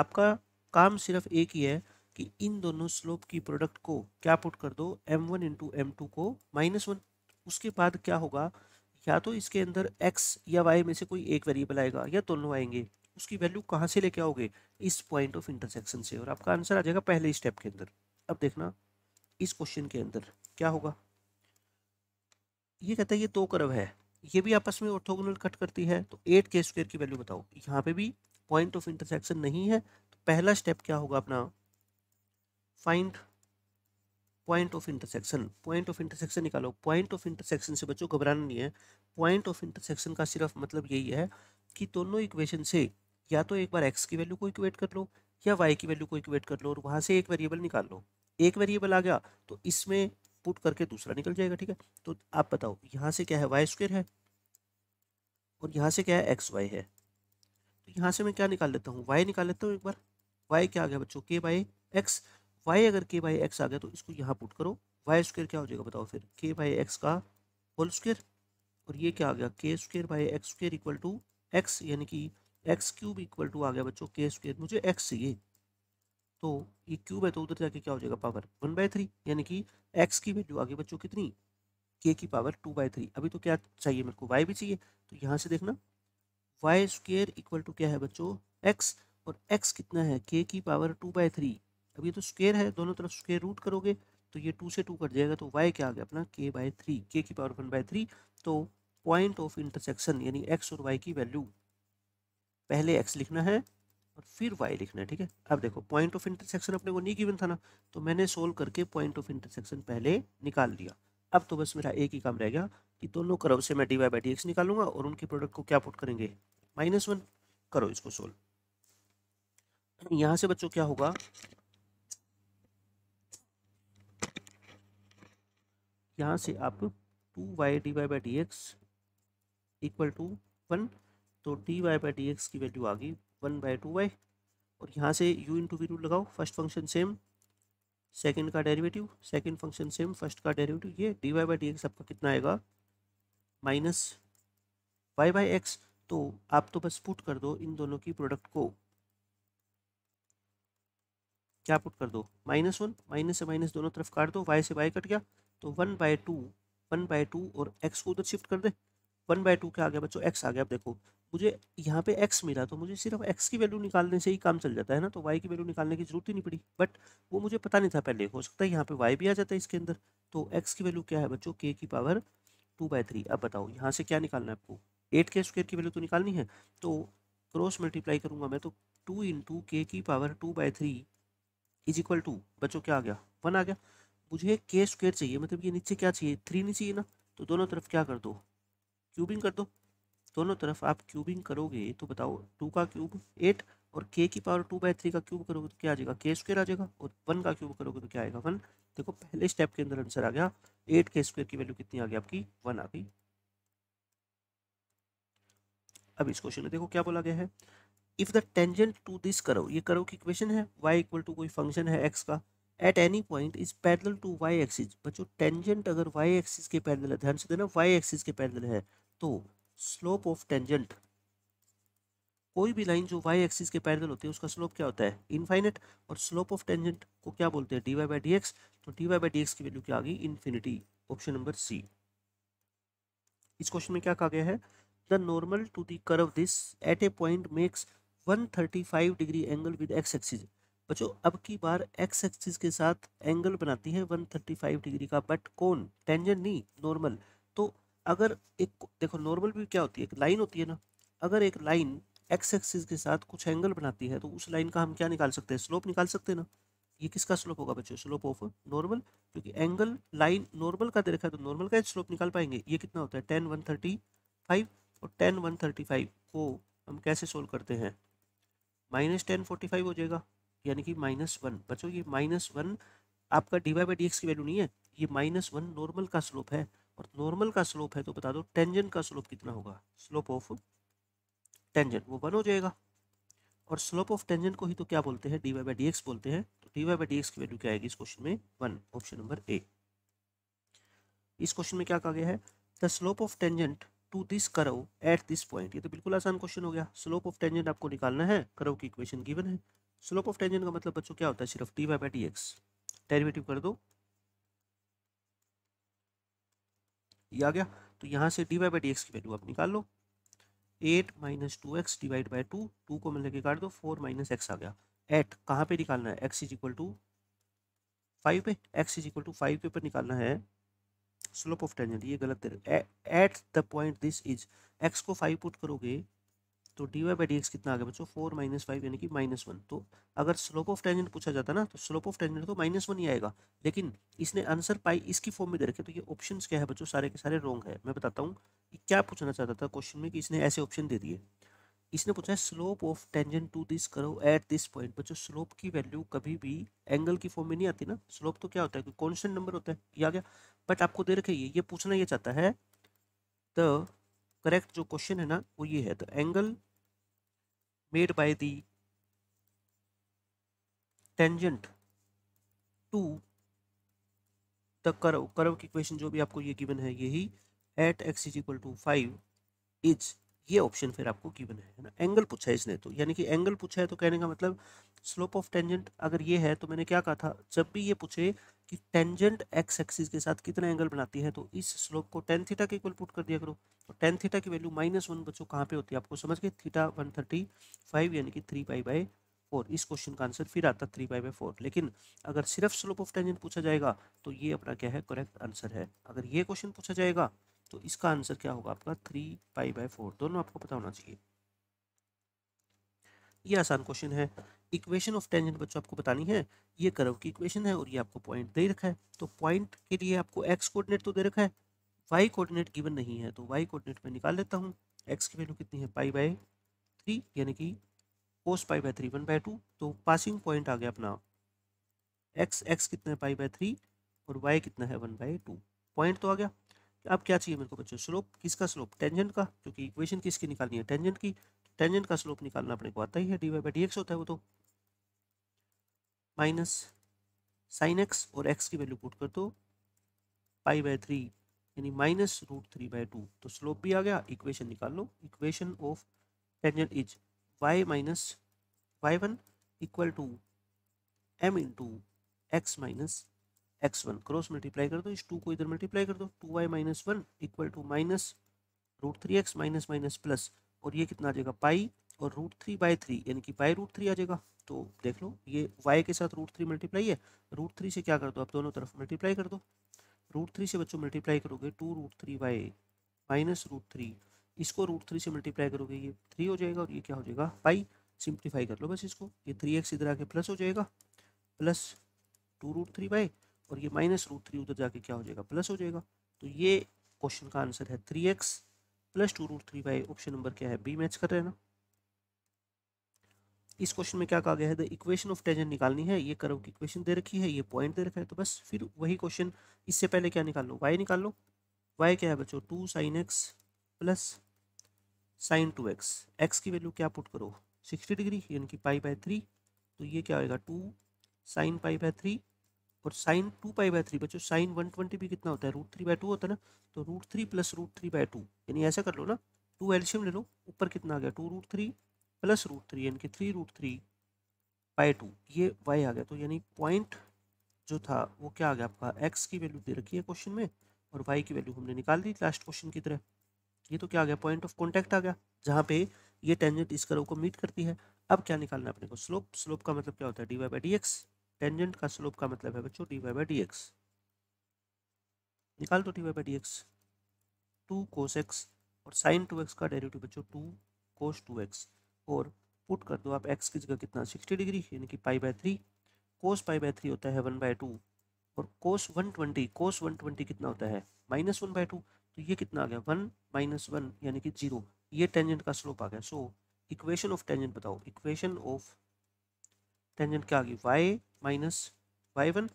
आपका काम सिर्फ एक ही है कि इन दोनों स्लोप की प्रोडक्ट को क्या पुट कर दो m one into m two को माइनस वन उसके बाद क्या होगा या तो इसके अंदर एक्स या वाई में से कोई एक वेरिएबल आएगा या दोनों आएंगे उसकी वैल्यू कहाँ से लेके आओगे इस पॉइंट ऑफ इंटरसेक्शन से और आपका आंसर आ जाएगा पहले स्टेप के अंदर अब देखना इस क्वेश्चन के अंदर क्या होगा ये कहता है ये दो कर्व है ये भी आपस में ऑर्थोगोनल कट करती है तो एट के स्क्वेयर की वैल्यू बताओ यहाँ पे भी पॉइंट ऑफ इंटरसेक्शन नहीं है तो पहला स्टेप क्या होगा अपना find point of intersection point of intersection निकालो पॉइंट ऑफ इंटरसेक्शन से बच्चों घबराना नहीं है पॉइंट ऑफ इंटरसेक्शन का सिर्फ मतलब यही है कि दोनों इक्वेशन से या तो एक बार एक्स की वैल्यू को इक्वेट कर लो या वाई की वैल्यू को इक्वेट कर लो और वहाँ से एक वेरिएबल निकाल लो एक वेरिएबल आ गया तो इसमें पुट करके दूसरा निकल जाएगा ठीक है तो आप बताओ यहाँ से क्या है वाई स्क्वेयर है और यहाँ से क्या है एक्स वाई है तो यहाँ से मैं क्या निकाल लेता हूँ वाई निकाल लेता हूँ एक बार वाई क्या आ गया बच्चों के बाई एक्स वाई अगर के बाई एक्स आ गया तो इसको यहाँ पुट करो वाई स्क्वेयर क्या हो जाएगा बताओ फिर के बाई एक्स का होल स्क्वेयर और ये क्या आ गया k square by x square equal to x यानी कि एक्स क्यूब इक्वल टू आ गया बच्चों के स्क्वेयर मुझे एक्स चाहिए तो ये क्यूब है तो उधर जाके क्या हो जाएगा पावर वन बाय थ्री यानी कि एक्स की वैल्यू गई बच्चों कितनी के की पावर टू बाई थ्री अभी तो क्या चाहिए मेरे को वाई भी चाहिए तो यहाँ से देखना वाई स्क्वेयर इक्वल टू क्या है बच्चों एक्स और एक्स कितना है के की पावर टू बाई थ्री अब ये तो स्क्वेयर है दोनों तरफ स्क्वेयर रूट करोगे तो ये टू से टू कट जाएगा तो वाई क्या आ गया अपना के बाय थ्री के की पावर वन बाय थ्री तो पॉइंट ऑफ इंटरसेक्शन यानी एक्स और वाई की वैल्यू पहले एक्स लिखना है और फिर वाई लिखना है ठीक है अब देखो पॉइंट ऑफ इंटरसेक्शन अपने को नहीं गिवन था ना तो मैंने सोल्व करके पॉइंट ऑफ इंटरसेक्शन पहले निकाल लिया अब तो बस मेरा एक ही काम रह गया कि दोनों कर्व से मैं d y by d x निकालूंगा और उनके प्रोडक्ट को क्या पुट करेंगे माइनस वन करो इसको सोल्व यहाँ से बच्चों क्या होगा यहाँ से आप two y d y by d x equal to one तो d y by d x की वैल्यू आ गई वन बाई टू वाई और यहाँ से इन टू वी रूट लगाओ फर्स्ट फंक्शन सेम सेकेंड का derivative second function same first का डेरिवेटिव ये d y by d x आपका कितना आएगा माइनस वाई बाई एक्स तो आप तो बस पुट कर दो इन दोनों की प्रोडक्ट को क्या पुट कर दो माइनस वन माइनस से माइनस दोनों तरफ काट दो वाई से वाई कट गया तो one by two one by two और एक्स को उधर शिफ्ट कर दे वन बाय टू क्या आ गया बच्चों एक्स आ गया अब देखो मुझे यहाँ पे एक्स मिला तो मुझे सिर्फ एक्स की वैल्यू निकालने से ही काम चल जाता है ना तो वाई की वैल्यू निकालने की जरूरत ही नहीं पड़ी बट वो मुझे पता नहीं था पहले हो सकता है यहाँ पे वाई भी आ जाता है इसके अंदर तो एक्स की वैल्यू क्या है बच्चों के की पावर टू बाई थ्री अब बताओ यहाँ से क्या निकालना है आपको एट के स्क्वेयर की वैल्यू तो निकालनी है तो क्रॉस मल्टीप्लाई करूँगा मैं तो टू इंटू के की power two by three is equal to बच्चों क्या आ गया वन आ गया मुझे के स्क्वेयर चाहिए मतलब ये नीचे क्या चाहिए थ्री नहीं चाहिए ना तो दोनों तरफ क्या कर दो क्यूबिंग कर दो दोनों तरफ आप क्यूबिंग करोगे तो बताओ टू का क्यूब एट और के की पावर टू बाई थ्री का क्यूब करोगे तो क्या आ जाएगा के स्क्वेयर आ जाएगा और वन का क्यूब करोगे तो क्या आएगा वन देखो पहले स्टेप के अंदर आंसर आ गया एट के स्क्वेयर की वैल्यू कितनी आ गई आपकी वन आ गई अब इस क्वेश्चन में देखो क्या बोला गया है if the tangent to this curve ये करो की इक्वेशन है वाई इक्वल टू कोई फंक्शन है एक्स का at any point is parallel to y axis बच्चों टेंजेंट अगर वाई एक्सिस के पैरेलल है ध्यान से देना वाई एक्सिस के पैरेलल है तो स्लोप ऑफ टेंजेंट कोई भी लाइन जो वाई एक्सिस के पैरेलल होती है उसका स्लोप क्या होता है इनफाइनेट और स्लोप ऑफ टेंजेंट को क्या बोलते हैं d y by d x तो d y by d x की वैल्यू क्या आ गई इन्फिनिटी ऑप्शन नंबर सी इस क्वेश्चन में क्या कहा गया है the normal to दर्व this at a point makes 135 degree angle with x axis बच्चों अब की बार एक्स एक्सिस के साथ एंगल बनाती है 135 डिग्री का बट कौन टेंजेंट नहीं नॉर्मल तो अगर एक देखो नॉर्मल भी क्या होती है एक लाइन होती है ना अगर एक लाइन एक्स एक्सिस के साथ कुछ एंगल बनाती है तो उस लाइन का हम क्या निकाल सकते हैं स्लोप निकाल सकते हैं ना ये किसका स्लोप होगा बच्चों स्लोप ऑफ नॉर्मल क्योंकि एंगल लाइन नॉर्मल का दे रखा है तो नॉर्मल का स्लोप निकाल पाएंगे ये कितना होता है टेन वन थर्टी फाइव और टेन वन थर्टी फाइव को हम कैसे सोल्व करते हैं माइनस टेन फोर्टी फाइव हो जाएगा यानी कि माइनस वन बचो ये माइनस वन आपका d y by d x की वैल्यू नहीं है ये माइनस वन नॉर्मल का स्लोप है और नॉर्मल का स्लोप है तो बता दो टेंजन का स्लोप कितना होगा स्लोप ऑफ टेंजन वो वन हो जाएगा और स्लोप ऑफ टेंजन को ही तो क्या बोलते हैं d y by d x बोलते हैं तो d y by d x की वैल्यू क्या आएगी इस क्वेश्चन में वन ऑप्शन नंबर ए इस क्वेश्चन में क्या कहा गया है the slope of tangent to this curve at this point ये तो बिल्कुल आसान क्वेश्चन हो गया स्लोप ऑफ टेंजेंट आपको निकालना है करो की इक्वेशन गिवन है स्लोप ऑफ टेंजेंट का मतलब बच्चों क्या होता है सिर्फ d y by d x derivative कर दो ये आ गया तो यहाँ से d y by d x की वैल्यू आप निकाल लो at minus two x divide by two two को मैं लेके काट दो फोर माइनस एक्स आ गया एट कहाँ पे निकालना है x is equal to five पे x is equal to five के ऊपर निकालना है स्लोप ऑफ टेंजेंट ये गलत at the point this is x को फाइव पुट करोगे तो d y by d x कितना आ गया बच्चों फोर माइनस फाइव यानी कि माइनस वन तो अगर स्लोप ऑफ टेंजेंट पूछा जाता ना तो स्लोप ऑफ टेंजेंट तो माइनस वन ही आएगा लेकिन इसने आंसर पाई इसकी फॉर्म में दे रखे तो ये ऑप्शन क्या है बच्चों सारे के सारे रॉन्ग है मैं बताता हूँ कि क्या पूछना चाहता था क्वेश्चन में कि इसने ऐसे ऑप्शन दे दिए इसने पूछा है slope of tangent to this curve at this point बच्चों स्लोप की वैल्यू कभी भी एंगल की फॉर्म में नहीं आती ना स्लोप तो क्या होता है कोई नंबर होता है या गया बट आपको दे रखे ये ये पूछना ये चाहता है द करेक्ट जो क्वेश्चन है ना वो ये है the angle made by the tangent to the curve curve की क्वेश्चन जो भी आपको ये गिवन है यही at x is equal to five is ये ऑप्शन फिर आपको की है ना एंगल पूछा है इसने तो यानी कि एंगल पूछा है तो कहने का मतलब स्लोप ऑफ टेंजेंट अगर ये है तो मैंने क्या कहा था जब भी ये पूछे कि टेंजेंट एक्स एक्सिस के साथ कितना एंगल बनाती है तो इस स्लोप को टेन थीटा के इक्वल पुट कर दिया करो और टेन थीटा की वैल्यू माइनस वन बच्चों कहाँ पे होती है आपको समझ के थीटा वन थर्टी फाइव यानी कि थ्री पाई बाई फोर इस क्वेश्चन का आंसर फिर आता थ्री पाई बाई फोर लेकिन अगर सिर्फ स्लोप ऑफ टेंजेंट पूछा जाएगा तो ये अपना क्या है करेक्ट आंसर है अगर ये क्वेश्चन पूछा जाएगा तो इसका आंसर क्या होगा आपका थ्री पाई बाई फोर दोनों आपको पता होना चाहिए ये आसान क्वेश्चन है इक्वेशन ऑफ टेंजेंट बच्चों आपको बतानी है ये कर्व की इक्वेशन है और ये आपको पॉइंट दे रखा है तो पॉइंट के लिए आपको एक्स कोऑर्डिनेट तो दे रखा है वाई कोऑर्डिनेट गिवन नहीं है तो वाई कोऑर्डिनेट मैं निकाल लेता हूँ एक्स की वैल्यू कितनी है पाई बाय थ्री यानी कि cos pi by three one by two तो पासिंग पॉइंट आ गया अपना एक्स एक्स कितना है पाई बाय थ्री और वाई कितना है वन बाय टू पॉइंट तो आ गया अब क्या चाहिए मेरे को बच्चों स्लोप किसका स्लोप टेंजेंट का क्योंकि इक्वेशन किसकी निकालनी है टेंजेंट की टेंजेंट का स्लोप निकालना अपने को आता ही है d y by d x होता है वो तो माइनस साइन एक्स और एक्स की वैल्यू पुट कर दो पाई बाय थ्री यानी minus root three by two तो स्लोप भी आ गया इक्वेशन निकाल लो equation of tangent is y minus y one equal to m into x minus x one cross multiply कर दो इस टू को इधर मल्टीप्लाई कर दो two y minus one equal to minus root three x minus minus plus और ये कितना आ जाएगा पाई और रूट थ्री बाई थ्री यानी कि बाई रूट थ्री आ जाएगा तो देख लो ये वाई के साथ रूट थ्री मल्टीप्लाई है रूट थ्री से क्या कर दो आप दोनों तरफ मल्टीप्लाई कर दो रूट थ्री से बच्चों मल्टीप्लाई करोगे two root three by minus root three इसको रूट थ्री से मल्टीप्लाई करोगे ये थ्री हो जाएगा और ये क्या हो जाएगा पाई सिंप्लीफाई कर लो बस इसको ये थ्री एक्स इधर आके प्लस हो जाएगा plus two root three by और ये माइनस रूट थ्री उधर जाके क्या हो जाएगा प्लस हो जाएगा तो ये क्वेश्चन का आंसर है three x plus two root three by option number क्या है बी मैच कर रहे ना इस क्वेश्चन में क्या कहा गया है द इक्वेशन ऑफ टेंजेंट निकालनी है ये कर्व की इक्वेशन दे रखी है ये पॉइंट दे रखा है तो बस फिर वही क्वेश्चन इससे पहले क्या निकाल लो वाई निकाल लो वाई क्या है बच्चों two sine x plus sine two x x की वैल्यू क्या पुट करो सिक्सटी डिग्री यानी कि पाई बाय थ्री तो ये क्या होएगा two sine pi by three और sine two pi by three बच्चों साइन वन ट्वेंटी भी कितना होता है रूट थ्री बाय टू होता है ना तो root three plus root three by two यानी ऐसा कर लो ना टू एल्शियम ले लो ऊपर कितना आ गया two root three plus root three यानी कि three root three by two ये वाई आ गया तो यानी पॉइंट जो था वो क्या आ गया आपका एक्स की वैल्यू दे रखी है क्वेश्चन में और वाई की वैल्यू हमने निकाल दी लास्ट क्वेश्चन की तरह ये तो क्या आ गया पॉइंट ऑफ कॉन्टैक्ट आ गया जहाँ पे ये टेंजेंट इस कर्व को मीट करती है अब क्या निकालना है अपने को स्लोप स्लोप का मतलब क्या होता है d y by d x tangent का स्लोप का मतलब है बच्चों d y by d x निकाल दो d y by d x two cos x और साइन टू एक्स का डेरिवेटिव बच्चों टू कोस टू एक्स और पुट कर दो आप एक्स की जगह कितना सिक्सटी डिग्री यानी कि pi by three cos pi by three होता है वन बाय टू और cos one twenty cos one twenty कितना होता है माइनस वन बाय टू तो ये कितना आ गया वन माइनस वन यानी कि जीरो ये टेंजेंट का स्लोप आ गया सो इक्वेशन ऑफ टेंजेंट बताओ इक्वेशन ऑफ टेंजेंट क्या आ गई y minus y one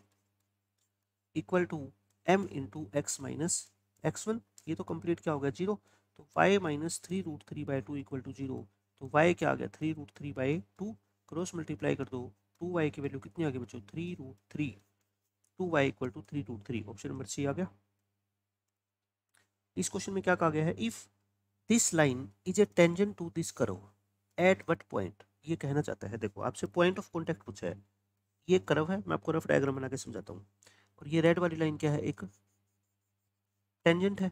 equal to m into x minus x one ये तो कंप्लीट क्या हो गया जीरो तो y minus three root three by two equal to zero तो वाई क्या आ गया three root three by two cross multiply कर दो टू वाई की वैल्यू कितनी आ गई बच्चों three root three two y equal to three root three option number C आ गया इस क्वेश्चन में क्या कहा गया है if this line is a tangent to this curve at what point ये कहना चाहता है देखो आपसे पॉइंट ऑफ कॉन्टैक्ट पूछा है ये कर्व है मैं आपको रफ डायग्राम बना के समझाता हूँ और ये रेड वाली लाइन क्या है एक टेंजेंट है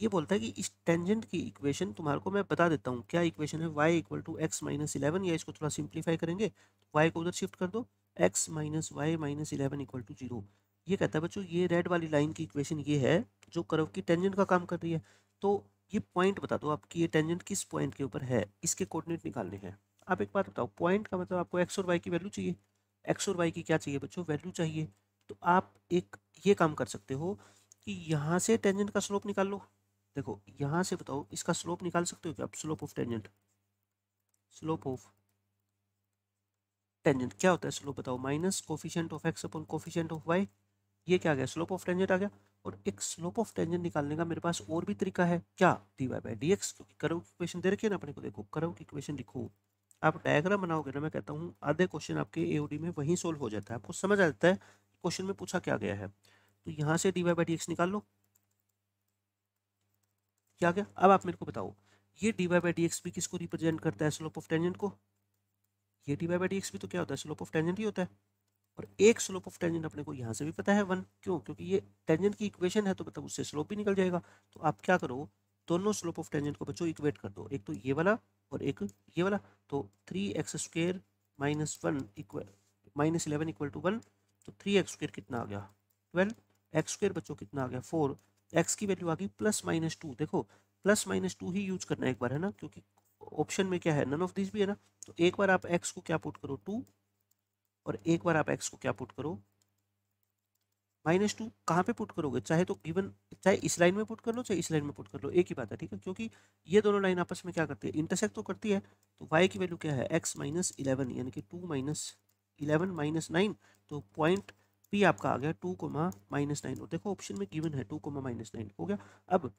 ये बोलता है कि इस टेंजेंट की इक्वेशन तुम्हारे को मैं बता देता हूँ क्या इक्वेशन है y equal to x minus eleven या इसको थोड़ा सिंप्लीफाई करेंगे वाई को उधर शिफ्ट कर दो x minus y minus eleven equal to zero ये कहता है बच्चों ये रेड वाली लाइन की इक्वेशन ये है जो कर्व की टेंजेंट का काम कर रही है तो ये पॉइंट बता दो आपकी ये टेंजेंट किस पॉइंट के ऊपर है इसके कोऑर्डिनेट निकालने हैं आप एक बात बताओ पॉइंट का मतलब आपको एक्स और वाई की वैल्यू चाहिए एक्स और वाई की क्या चाहिए बच्चों वैल्यू चाहिए तो आप एक ये काम कर सकते हो कि यहाँ से टेंजेंट का स्लोप निकाल लो देखो यहाँ से बताओ इसका स्लोप निकाल सकते हो क्या आप slope of tangent slope of tangent क्या होता है स्लोप बताओ minus coefficient of x upon coefficient of y ये क्या आ गया स्लोप ऑफ टेंजेंट आ गया और एक स्लोप ऑफ टेंजेंट निकालने का मेरे पास और भी तरीका है क्या d y by d x क्योंकि करव की इक्वेशन दे रखिए ना अपने को देखो करव की इक्वेशन लिखो आप डायग्राम बनाओगे ना मैं कहता हूँ आधे क्वेश्चन आपके ए में वहीं सोल्व हो जाता है आपको समझ आ जाता है क्वेश्चन में पूछा क्या गया है तो यहाँ से d y by d x निकाल लो क्या गया अब आप मेरे को बताओ ये d y by d x भी किसको रिप्रेजेंट करता है स्लोप ऑफ टेंजेंट को ये d y by d x भी तो क्या होता है स्लोप ऑफ टेंजेंट ही होता है और एक स्लोप ऑफ टेंजेंट अपने को यहाँ से भी पता है वन क्यों क्योंकि ये टेंजेंट की इक्वेशन है तो मतलब उससे स्लोप भी निकल जाएगा तो आप क्या करो दोनों स्लोप ऑफ टेंजेंट को बच्चों इक्वेट कर दो एक तो ये वाला और एक ये वाला तो three x square minus one equal minus eleven equal to one तो थ्री एक्स स्क्वेयर कितना आ गया ट्वेल्व एक्स स्क्वेयर बच्चों कितना आ गया फोर एक्स की वैल्यू आ गई प्लस माइनस टू देखो प्लस माइनस टू ही यूज करना है एक बार है ना क्योंकि ऑप्शन में क्या है नन ऑफ दिस भी है ना तो एक बार आप एक्स को क्या पुट करो टू और एक बार आप एक्स को क्या पुट करो माइनस टू कहाँ पे पुट करोगे चाहे तो इवन चाहे इस लाइन में पुट कर लो चाहे इस लाइन में पुट कर लो एक ही बात है ठीक है क्योंकि ये दोनों लाइन आपस में क्या करती है इंटरसेक्ट तो करती है तो वाई की वैल्यू क्या है एक्स माइनस इलेवन यानी कि two minus eleven minus nine तो पॉइंट पी आपका आ गया टू कोमा माइनस नाइन और देखो ऑप्शन में गिवन है टू कोमा माइनस नाइन हो गया अब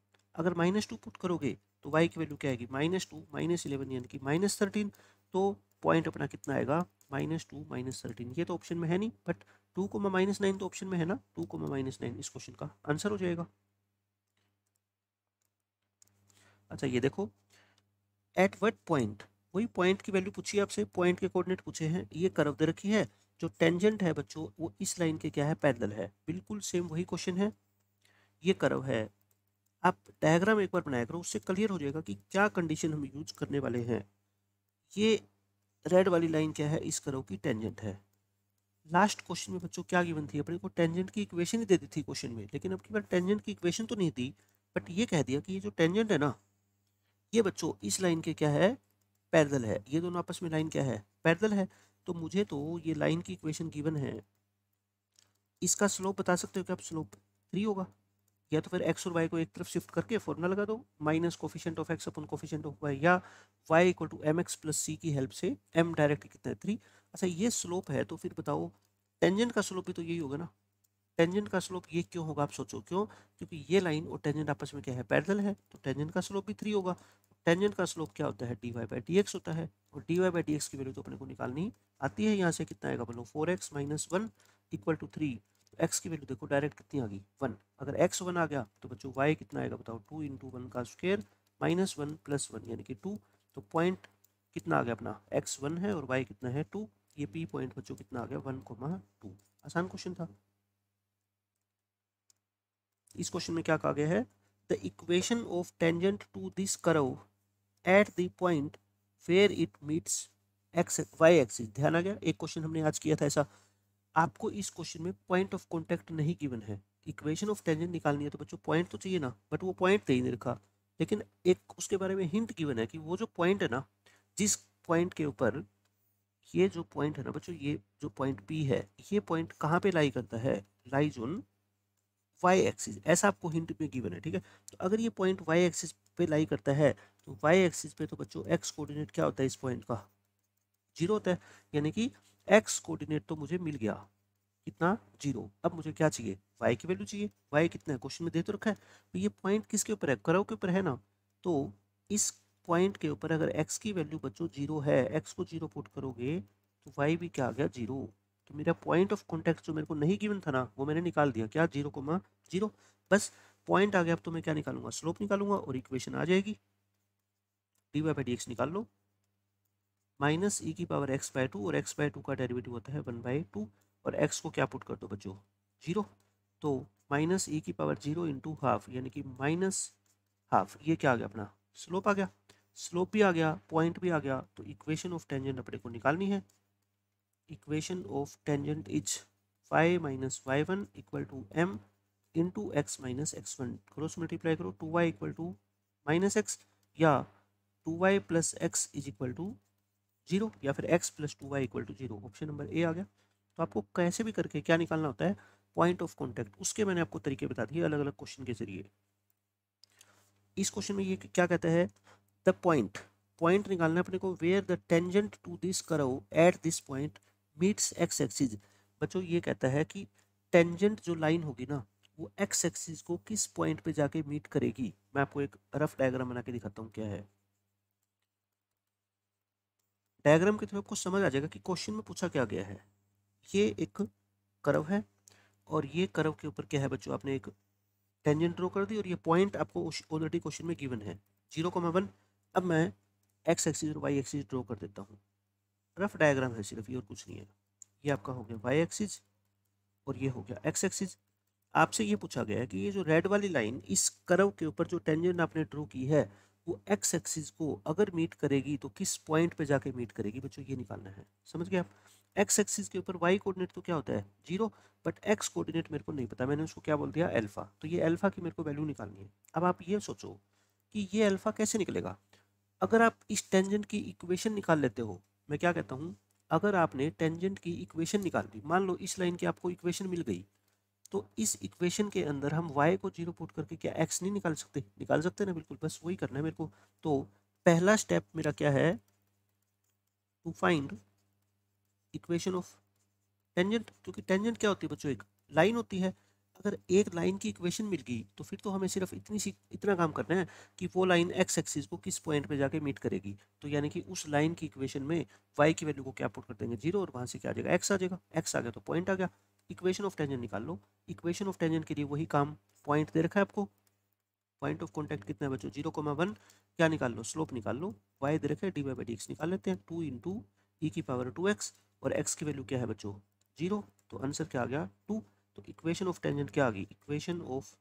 अगर माइनस टू पुट करोगे तो वाई की वैल्यू क्या आएगी माइनस टू माइनस इलेवन यानी कि माइनस थर्टीन तो पॉइंट अपना कितना आएगा माइनस टू माइनस थर्टीन ये तो ऑप्शन में है नहीं बट टू को माइनस नाइन तो ऑप्शन में है ना टू को माइनस नाइन इस क्वेश्चन का आंसर हो जाएगा अच्छा ये देखो एट वट पॉइंट वही पॉइंट की वैल्यू पूछी आपसे पॉइंट के कोऑर्डिनेट पूछे हैं ये कर्व दे रखी है जो टेंजेंट है बच्चों वो इस लाइन के क्या है पैदल है बिल्कुल सेम वही क्वेश्चन है ये कर्व है आप डायग्राम एक बार बनाया करो उससे क्लियर हो जाएगा कि क्या कंडीशन हम यूज करने वाले हैं ये रेड वाली लाइन क्या है इस कर्व की टेंजेंट है लास्ट क्वेश्चन में बच्चों क्या गिवन थी अपने को टेंजेंट की इक्वेशन ही दे दी थी क्वेश्चन में लेकिन अब की बार टेंजेंट की इक्वेशन तो नहीं दी बट ये कह दिया कि ये जो टेंजेंट है ना ये बच्चों इस लाइन के क्या है पैदल है ये दोनों आपस में लाइन क्या है पैदल है तो मुझे तो ये लाइन की इक्वेशन गिवन है इसका स्लोप बता सकते हो कि आप स्लोप थ्री होगा या तो फिर एक्स और वाई को एक तरफ शिफ्ट करके फॉर्मूला लगा दो minus coefficient of x upon coefficient of y या y equal to m x plus c की हेल्प से एम डायरेक्ट कितना है थ्री अच्छा ये स्लोप है तो फिर बताओ टेंजेंट का स्लोप भी तो यही होगा ना टेंजेंट का स्लोप ये क्यों होगा आप सोचो क्यों क्योंकि ये लाइन और टेंजेंट आपस में क्या है पैरल है तो टेंजेंट का स्लोप भी थ्री होगा टेंजेंट का स्लोप क्या होता है d y by d x होता है और d y by d x की वैल्यू तो अपने को निकालनी आती है यहाँ से कितना आएगा बोलो four x minus one equal to three x की वैल्यू देखो डायरेक्ट कितनी आ गई वन अगर एक्स वन आ गया तो बच्चों वाई कितना आएगा बताओ टू इंटू वन का square minus one plus one यानी कि टू तो पॉइंट कितना आ गया अपना एक्स वन है और वाई कितना है टू ये पी पॉइंट बच्चों कितना आ गया वन कोमा टू आसान क्वेश्चन था इस क्वेश्चन में क्या कहा गया है the equation of tangent to this curve at the point where it meets x y axis ध्यान आ गया एक क्वेश्चन हमने आज किया था ऐसा आपको इस क्वेश्चन में पॉइंट ऑफ कॉन्टैक्ट नहीं गिवन है इक्वेशन ऑफ टेंजेंट निकालनी है तो बच्चों पॉइंट तो चाहिए ना बट वो पॉइंट दे नहीं रखा लेकिन एक उसके बारे में हिंट गिवन है कि वो जो पॉइंट है ना जिस पॉइंट के ऊपर ये जो पॉइंट है ना बच्चों ये जो पॉइंट पी है ये पॉइंट कहाँ पे लाई करता है लाइज ऑन वाई एक्सिस ऐसा आपको हिंट में गिवन है ठीक है तो अगर ये पॉइंट वाई एक्सिस पे लाई करता है तो वाई एक्सिस पे तो बच्चों एक्स कोऑर्डिनेट क्या होता है इस पॉइंट का जीरो होता है यानी कि एक्स कोऑर्डिनेट तो मुझे मिल गया कितना जीरो अब मुझे क्या चाहिए वाई की वैल्यू चाहिए वाई कितना है क्वेश्चन में दे तो रखा है तो ये पॉइंट किसके ऊपर है कर्व के ऊपर है ना तो इस पॉइंट के ऊपर अगर एक्स की वैल्यू बच्चों जीरो है एक्स को जीरो पुट करोगे तो वाई भी क्या आ गया जीरो तो मेरा पॉइंट ऑफ कॉन्टेक्ट जो मेरे को नहीं गिवन था ना वो मैंने निकाल दिया क्या जीरो को माँ जीरो बस पॉइंट आ गया अब तो मैं क्या निकालूंगा स्लोप निकालूंगा और इक्वेशन आ जाएगी d y by d x निकाल लो माइनस ई e की पावर एक्स बाय टू और एक्स बाय टू का डेरिवेटिव होता है वन बाई टू और एक्स को क्या पुट कर दो बच्चों जीरो तो माइनस ई e की पावर जीरो इंटू हाफ यानी कि माइनस हाफ ये क्या आ गया अपना स्लोप आ गया स्लोप भी आ गया पॉइंट भी आ गया तो इक्वेशन ऑफ टेंजेंट अपने को निकालनी है equation of tangent is five minus y one equal to m into x minus x one cross multiply करो two y equal to minus x या two y plus x is equal to zero या फिर x plus two y equal to zero option number A आ गया तो आपको कैसे भी करके क्या निकालना होता है पॉइंट ऑफ कॉन्टैक्ट उसके मैंने आपको तरीके बता दिए अलग अलग क्वेश्चन के जरिए इस क्वेश्चन में ये क्या कहता है द पॉइंट पॉइंट निकालना अपने को where the tangent to this curve at this point meets x axis बच्चों ये कहता है कि टेंजेंट जो लाइन होगी ना वो एक्स एक्सिस को किस पॉइंट पे जाके मीट करेगी मैं आपको एक रफ डायग्राम बना के दिखाता हूँ क्या है डायग्राम के थ्रू आपको समझ आ जाएगा कि क्वेश्चन में पूछा क्या गया है ये एक कर्व है और ये कर्व के ऊपर क्या है बच्चों आपने एक टेंजेंट ड्रॉ कर दी और ये पॉइंट आपको ऑलरेडी क्वेश्चन में गिवन है जीरो कॉमा वन अब मैं एक्स एक्सिस और वाई एक्सिस ड्रॉ कर देता हूँ रफ डायग्राम है सिर्फ ये और कुछ नहीं है ये आपका हो गया वाई एक्सिस और ये हो गया एक्स एक्सिस आपसे ये पूछा गया है कि ये जो रेड वाली लाइन इस कर्व के ऊपर जो टेंजेंट आपने ड्रॉ की है वो एक्स एक्सिस को अगर मीट करेगी तो किस पॉइंट पे जाके मीट करेगी बच्चों ये निकालना है समझ गए आप एक्स एक्सिस के ऊपर वाई कोऑर्डिनेट तो क्या होता है जीरो बट एक्स कोऑर्डिनेट मेरे को नहीं पता मैंने उसको क्या बोल दिया अल्फा तो ये अल्फा की मेरे को वैल्यू निकालनी है अब आप ये सोचो कि ये अल्फा कैसे निकलेगा अगर आप इस टेंजेंट की इक्वेशन निकाल लेते हो मैं क्या कहता हूँ अगर आपने टेंजेंट की इक्वेशन निकाल दी मान लो इस लाइन की आपको इक्वेशन मिल गई तो इस इक्वेशन के अंदर हम y को जीरो पुट करके क्या x नहीं निकाल सकते निकाल सकते ना बिल्कुल बस वही करना है मेरे को तो पहला स्टेप मेरा क्या है to find equation of tangent क्योंकि टेंजेंट क्या होती है बच्चों एक लाइन होती है अगर एक लाइन की इक्वेशन मिल गई तो फिर तो हमें सिर्फ इतनी सी इतना काम करना है कि वो लाइन एक्स एक्सिस को किस पॉइंट पे जाके मीट करेगी तो यानी कि उस लाइन की इक्वेशन में वाई की वैल्यू को क्या पुट कर देंगे जीरो और वहाँ से क्या आ जाएगा एक्स आ जाएगा एक्स आ गया तो पॉइंट आ गया इक्वेशन ऑफ टेंजेंट निकाल लो इक्वेशन ऑफ टेंजेंट के लिए वही काम पॉइंट दे रखा है आपको पॉइंट ऑफ कॉन्टैक्ट कितना है बच्चों जीरो कोमा वन क्या निकाल लो स्लोप निकाल लो वाई दे रखे डी वाई बाई डी निकाल लेते हैं टू इन टू ई की पावर टू एक्स और एक्स की वैल्यू क्या है बच्चों जीरो तो आंसर क्या आ गया टू तो इक्वेशन ऑफ टेंजेंट क्या आ गई equation of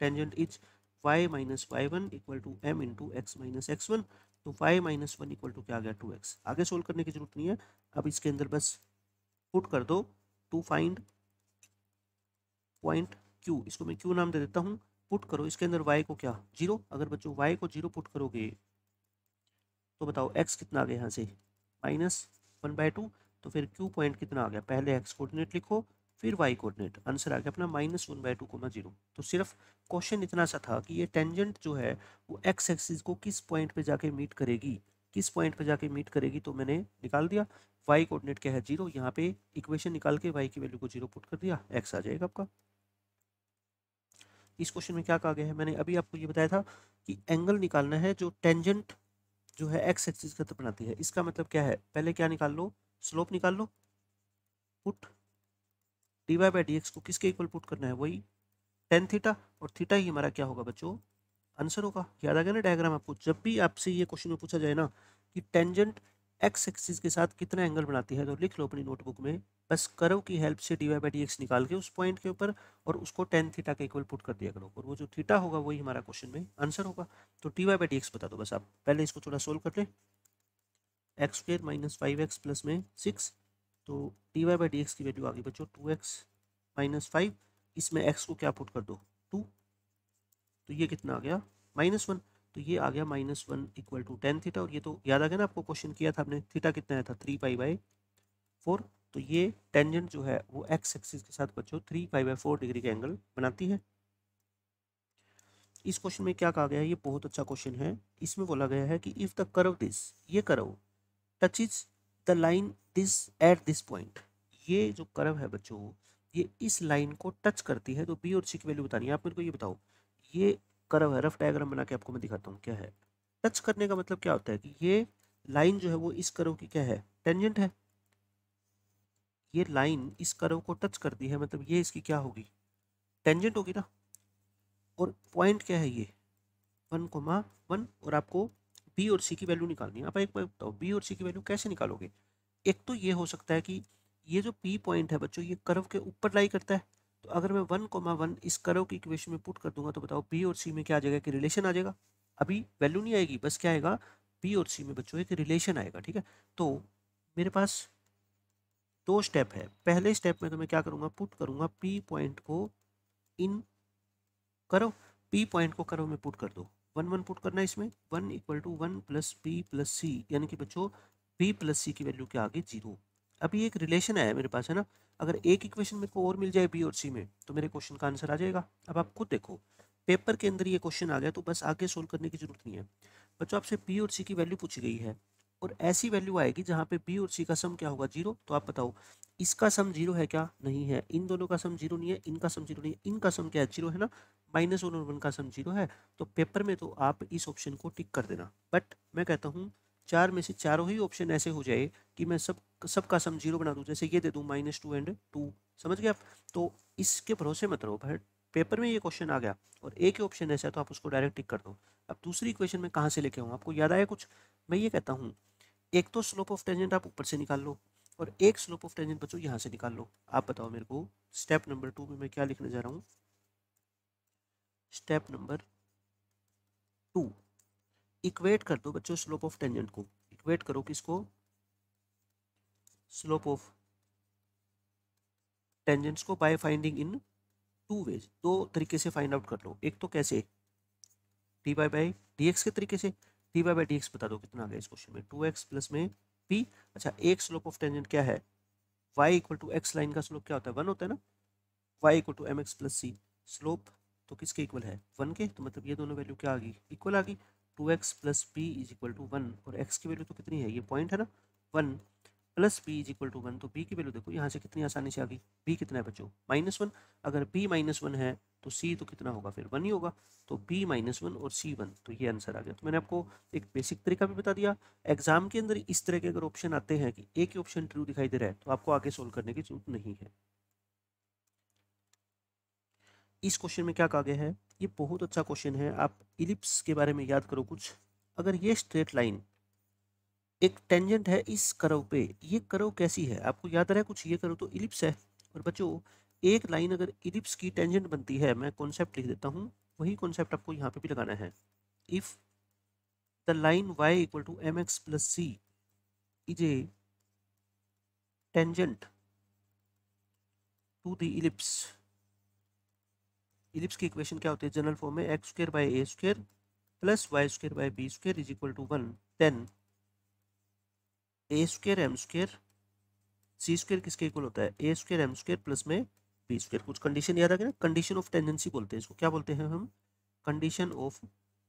tangent is y minus y one equal to m into x minus x one तो y minus one equal to क्या आ गया टू एक्स आगे सोल्व करने की जरूरत नहीं है अब इसके अंदर बस पुट कर दो टू फाइंड पॉइंट Q इसको मैं Q नाम दे देता हूँ पुट करो इसके अंदर Y को क्या जीरो अगर बच्चों Y को जीरो पुट करोगे तो बताओ X कितना आ गया यहाँ से माइनस वन बाय टू तो फिर Q पॉइंट कितना आ गया पहले X कोऑर्डिनेट लिखो फिर Y कोऑर्डिनेट आंसर आ गया अपना माइनस वन बाई टू को कोमा जीरो तो सिर्फ क्वेश्चन इतना सा था कि ये टेंजेंट जो है वो एक्स एक्सिस को किस पॉइंट पर जाके मीट करेगी किस पॉइंट पर जाके मीट करेगी तो मैंने निकाल दिया वाई कोऑर्डिनेट क्या है जीरो यहाँ पे इक्वेशन निकाल के वाई की वैल्यू को जीरो पुट कर दिया एक्स आ जाएगा आपका इस क्वेश्चन में क्या कहा गया है मैंने अभी आपको ये बताया था कि एंगल निकालना है जो टेंजेंट जो है एक्स एक्सिस का तो बनाती है इसका मतलब क्या है पहले क्या निकाल लो स्लोप निकाल लो put d y by d x को किसके इक्वल पुट करना है वही टेन थीटा और थीटा ही हमारा क्या होगा बच्चों आंसर होगा याद आ गया ना डायग्राम आपको जब भी आपसे ये क्वेश्चन में पूछा जाए ना कि टेंजेंट एक्स एक्सिस के साथ कितना एंगल बनाती है तो लिख लो अपनी नोटबुक में बस करो की हेल्प से d y by d x निकाल के उस पॉइंट के ऊपर और उसको टेन थीटा के इक्वल पुट कर दिया करो और वो जो थीटा होगा वही हमारा क्वेश्चन में आंसर होगा तो d y by d x बता दो बस आप पहले इसको थोड़ा सोल्व कर लें x square minus five x plus में सिक्स तो d y by d x की वैल्यू आ गई बच्चों टू एक्स माइनस फाइव इसमें एक्स को क्या पुट कर दो टू तो ये कितना आ गया माइनस वन तो ये आ गया minus one equal to tan theta और ये तो याद आ गया ना आपको क्वेश्चन किया था हमने थीटा कितना आया था थ्री पाई बाई फोर तो ये टेंजेंट जो है वो एक्स एक्सिस के साथ बच्चों three pi by four degree का एंगल बनाती है इस क्वेश्चन में क्या कहा गया है ये बहुत अच्छा क्वेश्चन है इसमें बोला गया है कि इफ़ द करव दिस ये curve touch is the line this at this point ये जो करव है बच्चों ये इस लाइन को टच करती है तो बी और सी की वैल्यू बतानी है आप मेरे को ये बताओ ये कर्व है रफ डायग्राम बना के आपको मैं दिखाता हूँ क्या है टच करने का मतलब क्या होता है कि ये लाइन जो है वो इस कर्व की क्या है टेंजेंट है ये लाइन इस कर्व को टच करती है मतलब ये इसकी क्या होगी टेंजेंट होगी ना और पॉइंट क्या है ये वन कोमा वन और आपको बी और सी की वैल्यू निकालनी है आप एक बार बताओ बी और सी की वैल्यू कैसे निकालोगे एक तो ये हो सकता है कि ये जो पी पॉइंट है बच्चों ये कर्व के ऊपर लाई करता है तो अगर मैं वन कोमा वन इस करो की इक्वेशन में पुट कर दूंगा तो बताओ बी और सी में क्या आ जाएगा कि रिलेशन आ जाएगा अभी वैल्यू नहीं आएगी बस क्या आएगा बी और सी में बच्चों एक रिलेशन आएगा ठीक है तो मेरे पास दो स्टेप है पहले स्टेप में तो मैं क्या करूँगा पुट करूँगा पी पॉइंट को इन करो पी पॉइंट को करो में पुट कर दो वन वन पुट करना है इसमें one equal to one plus p plus c यानी कि बच्चों बी प्लस सी की वैल्यू क्या आ गई जीरो अभी एक रिलेशन आया मेरे पास है ना अगर एक इक्वेशन मेरे को और मिल जाए बी और सी में तो मेरे क्वेश्चन का आंसर आ जाएगा अब आप खुद देखो पेपर के अंदर ये क्वेश्चन आ गया तो बस आगे सोल्व करने की जरूरत नहीं है बच्चों आपसे बी और सी की वैल्यू पूछी गई है और ऐसी वैल्यू आएगी जहाँ पे बी और सी का सम क्या होगा जीरो तो आप बताओ इसका सम जीरो है क्या नहीं है इन दोनों का सम जीरो नहीं है इनका सम जीरो नहीं है इनका सम क्या है जीरो है ना माइनस वन और वन का सम जीरो है तो पेपर में तो आप इस ऑप्शन को टिक कर देना बट मैं कहता हूँ चार में से चारों ही ऑप्शन ऐसे हो जाए कि मैं सब सबका सम जीरो बना दूँ जैसे ये दे दूँ माइनस टू एंड टू समझ गए आप तो इसके भरोसे मत रहो बट पेपर में ये क्वेश्चन आ गया और एक ही ऑप्शन ऐसा है तो आप उसको डायरेक्ट टिक कर दो अब दूसरी क्वेश्चन में कहाँ से लेके आऊँ आपको याद आया कुछ मैं ये कहता हूँ एक तो स्लोप ऑफ टेंजेंट आप ऊपर से निकाल लो और एक स्लोप ऑफ टेंजेंट बच्चों यहाँ से निकाल लो आप बताओ मेरे को स्टेप नंबर टू में मैं क्या लिखने जा रहा हूँ स्टेप नंबर टू इक्वेट कर दो बच्चों स्लोप ऑफ टेंजेंट को इक्वेट करो किसको स्लोप ऑफ टेंजेंट्स को by finding in two ways दो तरीके से फाइंड आउट कर लो एक तो कैसे d by by d x के तरीके से d by by d x बता दो कितना आ गया इस क्वेश्चन में टू एक्स प्लस में पी अच्छा एक स्लोप ऑफ टेंजेंट क्या है y equal to x line का स्लोप क्या होता है वन होता है ना y equal to m x plus c slope तो किसके इक्वल है वन के तो मतलब ये दोनों वैल्यू क्या आ गई इक्वल आ गई two x plus p is equal to one और एक्स की वैल्यू तो कितनी है ये पॉइंट है ना one plus p is equal to one तो बी की वैल्यू देखो यहाँ से कितनी आसानी से आ गई बी कितना है बच्चों माइनस वन अगर बी माइनस वन है तो सी तो कितना होगा फिर वन ही होगा तो बी माइनस वन और सी वन तो ये आंसर आ गया तो मैंने आपको एक बेसिक तरीका भी बता दिया एग्जाम के अंदर इस तरह के अगर ऑप्शन आते हैं कि एक ही ऑप्शन ट्रू दिखाई दे रहा है तो आपको आगे सोल्व करने की जरूरत नहीं है इस क्वेश्चन में क्या कहा गया है ये बहुत अच्छा क्वेश्चन है आप इलिप्स के बारे में याद करो कुछ अगर ये स्ट्रेट लाइन एक टेंजेंट है इस करव पे ये करव कैसी है आपको याद है कुछ ये करो तो इलिप्स है और बच्चों एक लाइन अगर इलिप्स की टेंजेंट बनती है मैं कॉन्सेप्ट लिख देता हूँ वही कॉन्सेप्ट आपको यहाँ पे भी लगाना है if the line y equal to m x plus c is a tangent to the ellipse ellipse की इक्वेशन क्या होती है जनरल फॉर्म में x square by a square plus y square by b square is equal to one then a square m square c square किसके equal होता है a square m square plus में b square कुछ condition याद आ गया ना condition of tangency बोलते हैं इसको क्या बोलते हैं हम कंडीशन ऑफ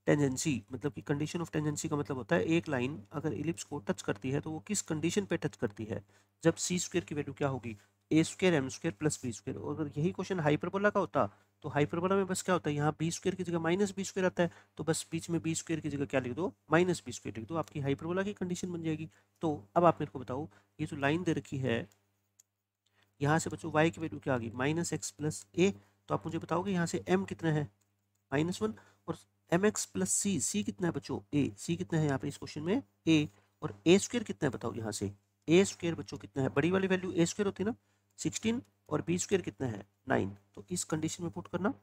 टेंजेंसी मतलब कि कंडीशन ऑफ टेंजेंसी का मतलब होता है एक लाइन अगर इलिप्स को टच करती है तो वो किस कंडीशन पे टच करती है जब सी स्क्वेयर की वैल्यू क्या होगी a square m square plus b square और अगर यही क्वेश्चन हाइपरबोला का होता तो हाइपरबोला में बस क्या होता है यहाँ बी स्क्र की जगह माइनस बी स्क्र आता है तो बस बीच में बी स्क्र की जगह क्या लिख दो माइनस बी स्क्र लिख दो आपकी हाइपरबोला की कंडीशन बन जाएगी तो अब आप मेरे को बताओ ये जो लाइन दे रखी है यहाँ से बच्चों वाई की वैल्यू क्या आ गई माइनस एक्स प्लस ए तो आप मुझे बताओगे यहाँ से एम कितना है माइनस वन और m x plus c c कितना है बच्चों ए सी कितना है यहाँ पे इस क्वेश्चन में ए और ए स्क्र कितना है बताओ यहाँ से ए स्क्वेयर बच्चों कितना है बड़ी वाली वैल्यू ए स्क्वेयर होती है ना सिक्सटीन और बी स्क्वेयर कितना है नाइन तो इस कंडीशन में पुट करना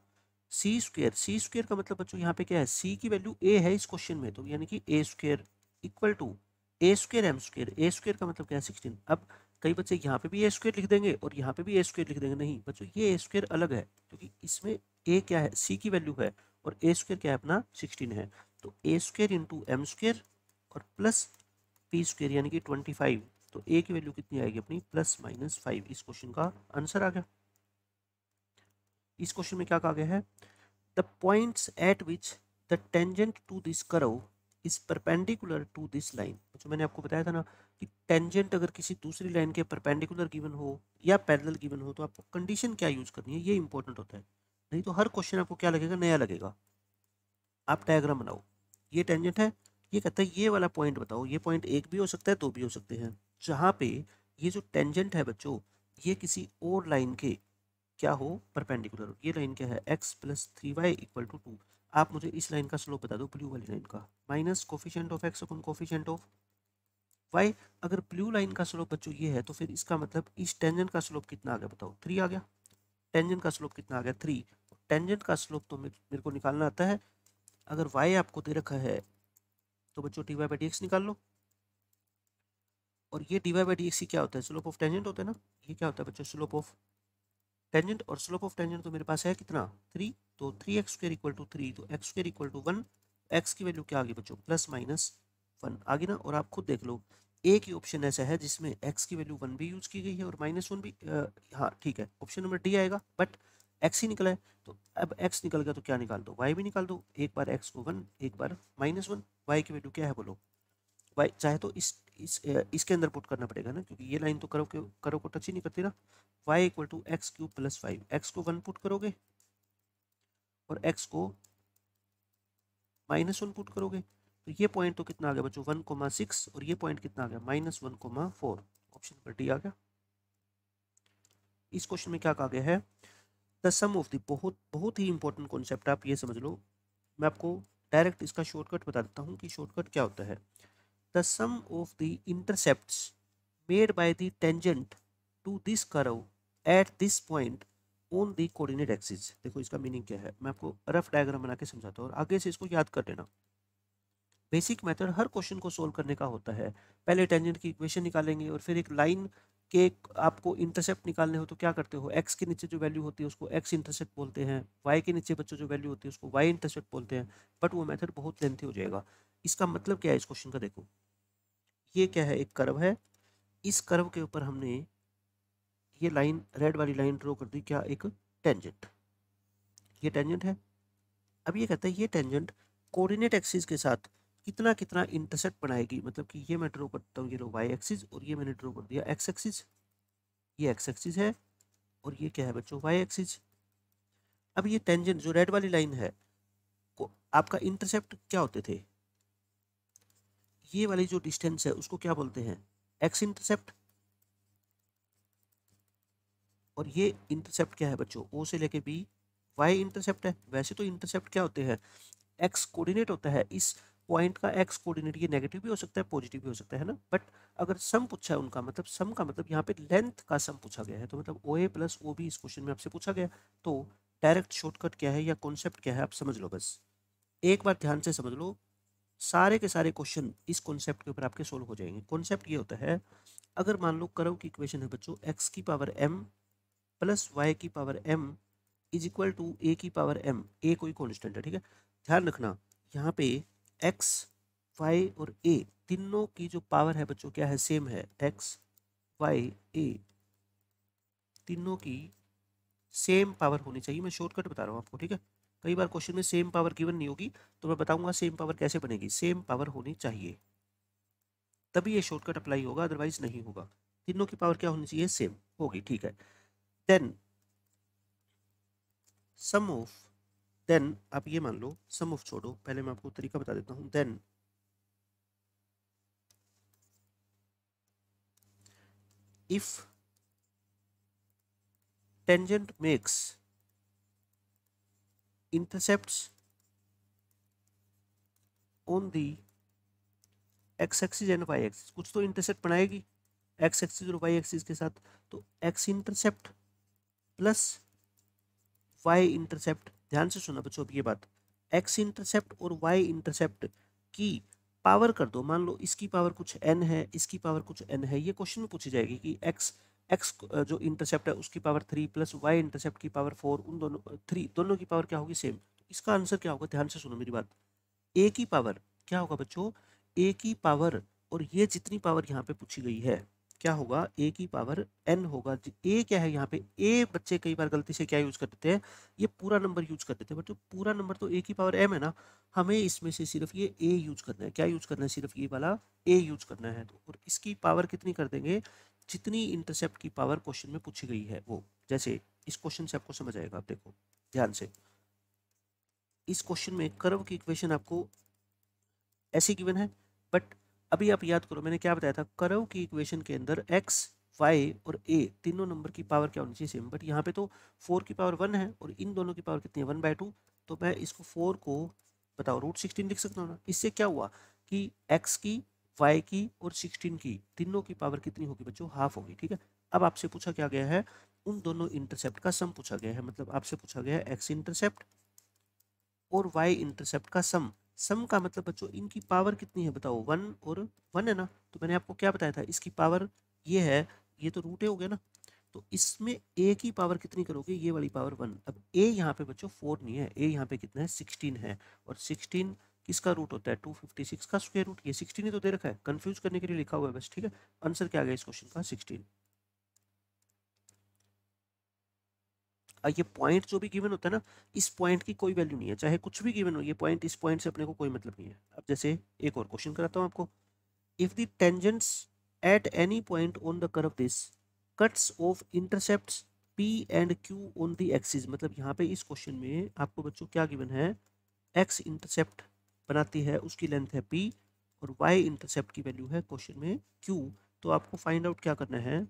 सी स्क्वेयर सी स्क्वेयर का मतलब बच्चों यहाँ पे क्या है सी की वैल्यू ए है इस क्वेश्चन में तो यानी कि a square equal to a square m square a square का मतलब क्या है सिक्सटीन अब कई बच्चे यहाँ पे भी ए स्क्वेयर लिख देंगे और यहाँ पे भी ए स्क्वेयर लिख देंगे नहीं बच्चों ये ए स्क्वेयर अलग है क्योंकि इसमें ए क्या है सी की वैल्यू है और ए स्क्वेयर क्या है अपना सिक्सटीन है तो a square into m square और प्लस पी स्क्र यानी कि ट्वेंटी फाइव तो ए की वैल्यू कितनी आएगी अपनी प्लस माइनस फाइव इस क्वेश्चन का आंसर आ गया इस क्वेश्चन में क्या कहा गया है the points at which the tangent to this curve is perpendicular to this line जो मैंने आपको बताया था ना कि टेंजेंट अगर किसी दूसरी लाइन के परपेंडिकुलर गिवन हो या पैरेलल गिवन हो तो आपको कंडीशन क्या यूज करनी है ये इंपॉर्टेंट होता है नहीं तो हर क्वेश्चन आपको क्या लगेगा नया लगेगा आप डायग्राम बनाओ ये टेंजेंट है ये कहता है ये वाला पॉइंट बताओ ये पॉइंट एक भी हो सकता है दो भी हो सकते हैं जहाँ पे ये जो टेंजेंट है बच्चों ये किसी और लाइन के क्या हो परपेंडिकुलर ये लाइन क्या है x plus three y equal to two आप मुझे इस लाइन का स्लोप बता दो ब्लू वाली लाइन का minus coefficient of x upon coefficient of y अगर ब्लू लाइन का स्लोप बच्चों ये है तो फिर इसका मतलब इस टेंजेंट का स्लोप कितना आ गया बताओ थ्री आ गया टेंजेंट का स्लोप कितना आ गया थ्री टेंजेंट का स्लोप तो मेरे को निकालना आता है अगर वाई आपको दे रखा है तो बच्चों d y by d x निकाल लो और ये डी वाई बाई क्या होता है स्लोप ऑफ टेंजेंट होता है ना ये क्या होता है बच्चों स्लोप ऑफ टेंजेंट और स्लोप ऑफ टेंजेंट तो मेरे पास है कितना थ्री तो three x square equal to three तो x square equal to one x की वैल्यू क्या आ गई बच्चों प्लस माइनस वन आ गई ना और आप खुद देख लो एक ही ऑप्शन ऐसा है जिसमें एक्स की वैल्यू वन भी यूज की गई है और माइनस वन भी हाँ ठीक है ऑप्शन नंबर डी आएगा बट एक्स ही निकला है तो अब एक्स निकल गया तो क्या निकाल दो वाई भी निकाल दो एक बार एक्स को वन एक बार माइनस वन वाई की वैल्यू क्या है बोलो वाई चाहे तो इस इस इसके अंदर पुट करना पड़ेगा ना क्योंकि ये लाइन तो करो के करो को टच ही नहीं करती ना y equal to x cube plus five x को वन पुट करोगे और एक्स को माइनस वन पुट करोगे तो ये पॉइंट तो कितना आ गया बच्चों वन कोमा सिक्स और ये पॉइंट कितना आ गया minus one comma four option number D आ गया इस क्वेश्चन में क्या कहा गया है द सम ऑफ द बहुत बहुत ही इंपॉर्टेंट कॉन्सेप्ट आप ये समझ लो मैं आपको डायरेक्ट इसका शॉर्टकट बता देता हूँ कि शॉर्टकट क्या होता है the sum of the intercepts made by the tangent to this curve at this point on the coordinate axis देखो इसका मीनिंग क्या है मैं आपको रफ डायग्राम बना के समझाता हूँ और आगे से इसको याद कर लेना बेसिक मेथड हर क्वेश्चन को सोल्व करने का होता है पहले टेंजेंट की इक्वेशन निकालेंगे और फिर एक लाइन के आपको इंटरसेप्ट निकालने हो तो क्या करते हो एक्स के नीचे जो वैल्यू होती है उसको एक्स इंटरसेप्ट बोलते हैं वाई के नीचे बच्चों जो वैल्यू होती है उसको वाई इंटरसेप्ट बोलते हैं बट वो मेथड बहुत लेंथी हो जाएगा इसका मतलब क्या है इस क्वेश्चन का देखो ये क्या है एक कर्व है इस कर्व के ऊपर हमने ये लाइन रेड वाली लाइन ड्रॉ कर दी क्या एक टेंजेंट ये टेंजेंट है अब ये कहता है ये टेंजेंट कोऑर्डिनेट एक्सिस के साथ कितना कितना इंटरसेक्ट बनाएगी मतलब कि ये मैं ड्रॉ करता हूँ ये लो वाई एक्सिस और ये मैंने ड्रॉ कर दिया एक्स एक्सिस ये एक्स एक्सिस है और ये क्या है बच्चों वाई एक्सिस अब ये टेंजेंट जो रेड वाली लाइन है आपका इंटरसेप्ट क्या होते थे ये वाली जो डिस्टेंस है उसको क्या बोलते हैं एक्स इंटरसेप्ट और ये इंटरसेप्ट क्या है बच्चों ओ से लेके बी वाई इंटरसेप्ट है वैसे तो इंटरसेप्ट क्या होते हैं एक्स कोऑर्डिनेट होता है इस पॉइंट का एक्स कोऑर्डिनेट ये नेगेटिव भी हो सकता है पॉजिटिव भी हो सकता है ना बट अगर सम पूछा है उनका मतलब सम का मतलब यहाँ पे लेंथ का सम पूछा गया है तो मतलब O A plus O B इस क्वेश्चन में आपसे पूछा गया तो डायरेक्ट शॉर्टकट क्या है या कॉन्सेप्ट क्या है आप समझ लो बस एक बार ध्यान से समझ लो सारे के सारे क्वेश्चन इस कॉन्सेप्ट के ऊपर आपके सोल्व हो जाएंगे कॉन्सेप्ट ये होता है अगर मान लो करव की इक्वेशन है बच्चों एक्स की पावर एम प्लस वाई की power m is equal to a की पावर एम ए कोई कॉन्स्टेंट है ठीक है ध्यान रखना यहाँ पे एक्स वाई और ए तीनों की जो पावर है बच्चों क्या है सेम है एक्स वाई ए तीनों की सेम पावर होनी चाहिए मैं शॉर्टकट बता रहा हूँ आपको ठीक है कई बार क्वेश्चन में सेम पावर गिवन नहीं होगी तो मैं बताऊंगा सेम पावर कैसे बनेगी सेम पावर होनी चाहिए तभी ये शॉर्टकट अप्लाई होगा अदरवाइज नहीं होगा तीनों की पावर क्या होनी चाहिए सेम होगी ठीक है देन सम ऑफ देन आप ये मान लो सम ऑफ छोड़ो पहले मैं आपको तरीका बता देता हूं then if tangent makes intercepts on the x axis and y axis कुछ तो intercept बनाएगी x axis और y axis के साथ तो x intercept plus y intercept ध्यान से सुना बच्चों अब ये बात x intercept और y intercept की पावर कर दो मान लो इसकी पावर कुछ n है इसकी पावर कुछ n है ये क्वेश्चन में पूछी जाएगी कि x एक्स जो इंटरसेप्ट है उसकी power three plus y intercept की पावर फोर उन दोनों थ्री दोनों की पावर क्या होगी सेम इसका आंसर क्या होगा ध्यान से सुनो मेरी बात ए की पावर क्या होगा बच्चों ए की पावर और ये जितनी पावर यहाँ पे पूछी गई है क्या होगा ए की पावर एन होगा ए क्या है यहाँ पे ए बच्चे कई बार गलती से क्या यूज़ कर देते हैं ये पूरा नंबर यूज़ कर देते हैं बट जो पूरा नंबर तो ए की पावर एम है ना हमें इसमें से सिर्फ ये ए यूज़ करना है क्या यूज़ करना है सिर्फ ये वाला ए यूज़ करना है तो और इसकी पावर कितनी कर देंगे जितनी इंटरसेप्ट की पावर क्वेश्चन में पूछी गई है वो जैसे इस क्वेश्चन से आपको समझ आएगा आप देखो ध्यान से इस क्वेश्चन में कर्व की इक्वेशन आपको ऐसी गिवन है बट अभी आप याद करो मैंने क्या बताया था करव की इक्वेशन के अंदर एक्स वाई और ए तीनों नंबर की पावर क्या होनी चाहिए सेम बट यहाँ पे तो फोर की पावर वन है और इन दोनों की पावर कितनी है वन बाई टू तो मैं इसको फोर को बताओ रूट सिक्सटीन लिख सकता हूँ ना इससे क्या हुआ कि एक्स की वाई की और सिक्सटीन की तीनों की पावर कितनी होगी बच्चों हाफ होगी ठीक है अब आपसे पूछा क्या गया है उन दोनों इंटरसेप्ट का सम पूछा गया है मतलब आपसे पूछा गया है एक्स इंटरसेप्ट और वाई इंटरसेप्ट का सम सम का मतलब बच्चों इनकी पावर कितनी है बताओ वन और वन है ना तो मैंने आपको क्या बताया था इसकी पावर ये है ये तो रूटे हो गया ना तो इसमें ए की पावर कितनी करोगे ये वाली पावर वन अब ए यहाँ पे बच्चों फोर नहीं है ए यहाँ पे कितना है सिक्सटीन है और सिक्सटीन किसका रूट होता है टू फिफ्टी सिक्स का स्क्वेयर रूट ये सिक्सटीन ही तो दे रखा है कंफ्यूज करने के लिए लिखा हुआ है बस ठीक है आंसर क्या आ गया इस क्वेश्चन का सिक्सटीन ये पॉइंट जो भी गिवन होता है ना इस पॉइंट की कोई वैल्यू नहीं है चाहे कुछ भी गिवन हो ये पॉइंट इस पॉइंट से अपने को कोई मतलब नहीं है अब जैसे एक और क्वेश्चन कराता हूँ आपको if the tangents at any point on the curve this cuts off intercept p and q on the axis मतलब यहाँ पे इस क्वेश्चन में आपको बच्चों क्या गिवन है एक्स इंटरसेप्ट बनाती है उसकी लेंथ है पी और वाई इंटरसेप्ट की वैल्यू है क्वेश्चन में क्यू तो आपको फाइंड आउट क्या करना है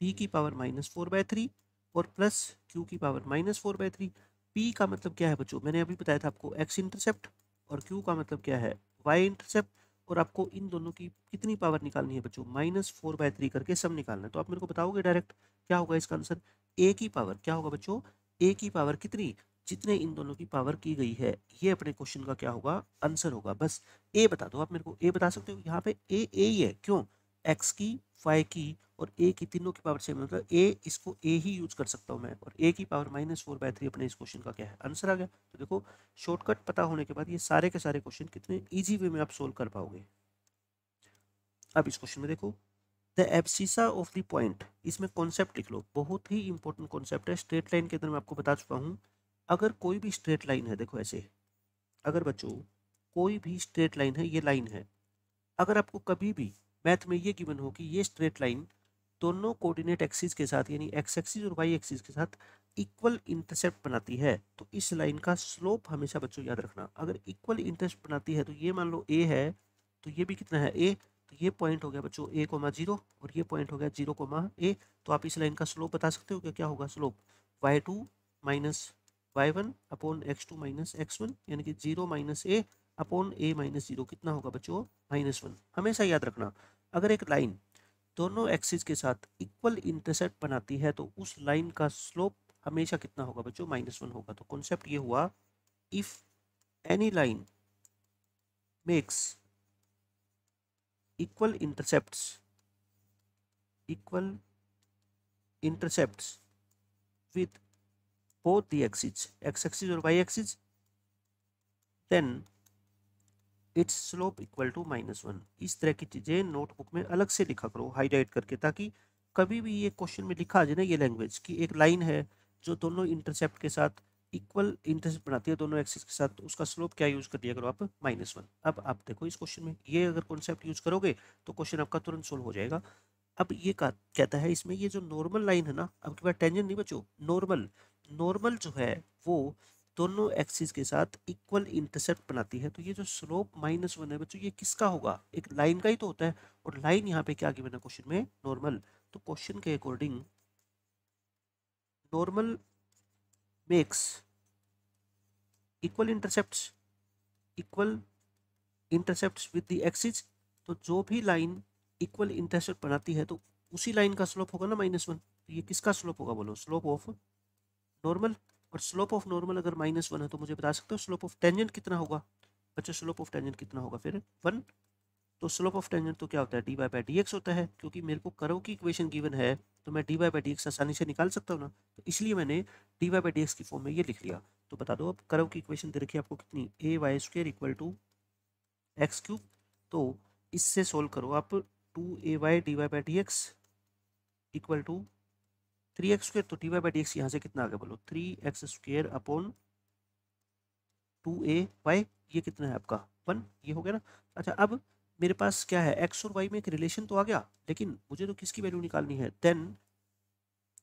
पी की power minus four by three और प्लस क्यू की power minus four by three p का मतलब क्या है बच्चों मैंने अभी बताया था आपको एक्स इंटरसेप्ट और क्यू का मतलब क्या है वाई इंटरसेप्ट और आपको इन दोनों की कितनी पावर निकालनी है बच्चों माइनस फोर बाय थ्री करके सब निकालना है तो आप मेरे को बताओगे डायरेक्ट क्या होगा इसका आंसर ए की पावर क्या होगा बच्चों ए की पावर कितनी जितने इन दोनों की पावर की गई है ये अपने क्वेश्चन का क्या होगा आंसर होगा बस ए बता दो आप मेरे को ए बता सकते हो यहाँ पे ए ए ही है क्यों एक्स की फाइव की और ए की तीनों की पावर सेम मतलब ए इसको ए ही यूज कर सकता हूँ मैं और ए की power minus four by three अपने इस क्वेश्चन का क्या है आंसर आ गया तो देखो शॉर्टकट पता होने के बाद ये सारे के सारे क्वेश्चन कितने ईजी वे में आप सोल्व कर पाओगे अब इस क्वेश्चन में देखो the abscissa of the point इसमें कॉन्सेप्ट लिख लो बहुत ही इंपॉर्टेंट कॉन्सेप्ट है स्ट्रेट लाइन के अंदर मैं आपको बता चुका हूँ अगर कोई भी स्ट्रेट लाइन है देखो ऐसे अगर बच्चों कोई भी स्ट्रेट लाइन है ये लाइन है अगर आपको कभी भी मैथ में ये गिवन हो कि ये स्ट्रेट लाइन दोनों कोऑर्डिनेट एक्सिस के साथ यानी एक्स एक्सिस और वाई एक्सिस के साथ इक्वल इंटरसेप्ट बनाती है तो इस लाइन का स्लोप हमेशा बच्चों याद रखना अगर इक्वल इंटरसेप्ट बनाती है तो ये मान लो ए है तो ये भी कितना है ए तो ये पॉइंट हो गया बच्चों ए कोमा जीरो और ये पॉइंट हो गया जीरो कोमा ए तो आप इस लाइन का स्लोप बता सकते हो क्या क्या होगा slope y two minus y one upon x two minus x one यानी कि zero minus a upon a minus zero कितना होगा बच्चों माइनस वन हमेशा याद रखना अगर एक लाइन दोनों एक्सिस के साथ इक्वल इंटरसेप्ट बनाती है तो उस लाइन का स्लोप हमेशा कितना होगा बच्चों माइनस वन होगा तो कॉन्सेप्ट ये हुआ if any line makes equal intercepts equal intercepts with both the axis x axis और y axis then it's slope equal to minus one इस तरह की चीज़ें नोटबुक में अलग से लिखा करो हाईलाइट करके ताकि कभी भी ये क्वेश्चन में लिखा आ जाए ना ये लैंग्वेज की एक लाइन है जो दोनों इंटरसेप्ट के साथ इक्वल इंटरसेप्ट बनाती है दोनों एक्सिस के साथ उसका स्लोप क्या यूज़ कर लिया करो आप माइनस वन अब आप देखो इस क्वेश्चन में ये अगर कॉन्सेप्ट यूज़ करोगे तो क्वेश्चन आपका तुरंत सोल्व हो जाएगा अब ये कहता है इसमें ये जो नॉर्मल लाइन है ना आपके पास टेंजन नहीं बचो नॉर्मल नॉर्मल जो है वो दोनों एक्सिस के साथ इक्वल इंटरसेप्ट बनाती है तो ये जो स्लोप माइनस वन है बच्चों ये किसका होगा एक लाइन का ही तो होता है और लाइन यहाँ पे क्या आगे बना क्वेश्चन में नॉर्मल तो क्वेश्चन के according normal makes equal intercept equal intercept with the axis तो जो भी लाइन इक्वल इंटरसेप्ट बनाती है तो उसी लाइन का स्लोप होगा ना माइनस वन तो ये किसका स्लोप होगा बोलो स्लोप ऑफ नॉर्मल और स्लोप ऑफ नॉर्मल अगर माइनस वन है तो मुझे बता सकते हो स्लोप ऑफ टेंजेंट कितना होगा अच्छा स्लोप ऑफ टेंजेंट कितना होगा फिर वन तो स्लोप ऑफ टेंजेंट तो क्या होता है d by by d x होता है क्योंकि मेरे को करो की इक्वेशन गिवन है तो मैं d by by d x आसानी से निकाल सकता हूँ ना तो इसलिए मैंने d by by d x की फॉर्म में ये लिख लिया तो बता दो अब करव की इक्वेशन दे रखी है आपको कितनी a y square equal to x cube तो इससे सोल्व करो आप two a y d y by d x equal to three x square तो d y by d x यहाँ से कितना आगे बोलो three x square upon two a y ये कितना है आपका वन ये हो गया ना अच्छा अब मेरे पास क्या है एक्स और वाई में एक रिलेशन तो आ गया लेकिन मुझे तो किसकी वैल्यू निकालनी है देन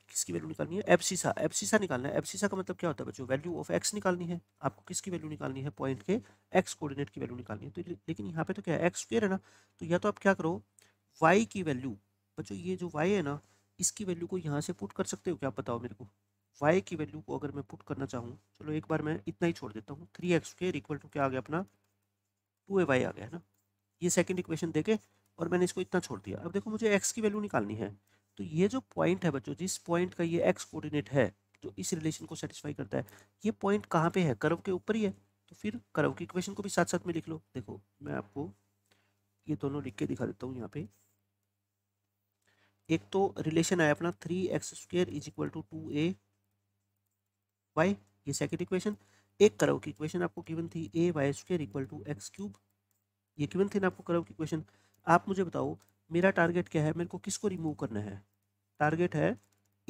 किसकी वैल्यू निकालनी है एफ सीसा एफ सीसा निकालना है एफसीसा का मतलब क्या होता है बच्चों वैल्यू ऑफ एक्स निकालनी है आपको किसकी वैल्यू निकालनी है पॉइंट के एक्स कोऑर्डिनेट की वैल्यू निकालनी है तो लेकिन यहाँ पे तो क्या है एक्स स्क्र है ना तो या तो आप क्या करो वाई की वैल्यू बच्चों ये जो वाई है ना इसकी वैल्यू को यहाँ से पुट कर सकते हो क्या बताओ मेरे को वाई की वैल्यू को अगर मैं पुट करना चाहूँ चलो एक बार मैं इतना ही छोड़ देता हूँ थ्री एक्स के इक्वल टू क्या आ गया अपना टू ए वाई आ गया है ना ये सेकेंड इक्वेशन देखे और मैंने इसको इतना छोड़ दिया अब देखो मुझे एक्स की वैल्यू निकालनी है तो ये जो पॉइंट है बच्चों जिस पॉइंट का ये एक्स कोऑर्डिनेट है जो इस रिलेशन को सेटिस्फाई करता है ये पॉइंट कहाँ पर है करव के ऊपर ही है तो फिर कर्व की इक्वेशन को भी साथ साथ में लिख लो देखो मैं आपको ये दोनों लिख के दिखा देता हूँ यहाँ पर एक तो रिलेशन आया अपना three x square is equal to two a y ये सेकेंड इक्वेशन एक करव की इक्वेशन आपको गिवन थी a y square equal to x cube ये गिवन थी ना आपको करव की इक्वेशन आप मुझे बताओ मेरा टारगेट क्या है मेरे को किसको रिमूव करना है टारगेट है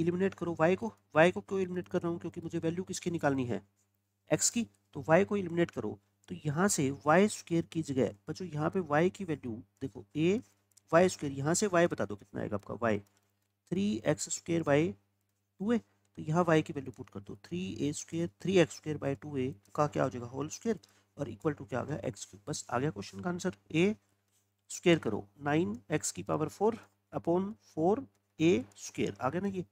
इलिमिनेट करो वाई को वाई को क्यों इलिमिनेट कर रहा हूँ क्योंकि मुझे वैल्यू किसकी निकालनी है एक्स की तो वाई को इलिमिनेट करो तो यहाँ से वाई स्क्वेयर की जगह बच्चों यहाँ पे वाई की वैल्यू देखो ए वाई स्क्वेयर यहाँ से वाई बता दो कितना आएगा आपका y three x square by two a तो यहाँ वाई की वैल्यू पुट कर दो three a square three x square by two a का क्या हो जाएगा होल स्क्वेयर और इक्वल टू क्या आ गया एक्स क्यूब बस आ गया क्वेश्चन का आंसर ए स्क्वेयर करो नाइन एक्स की power four upon four a square आ गया ना ये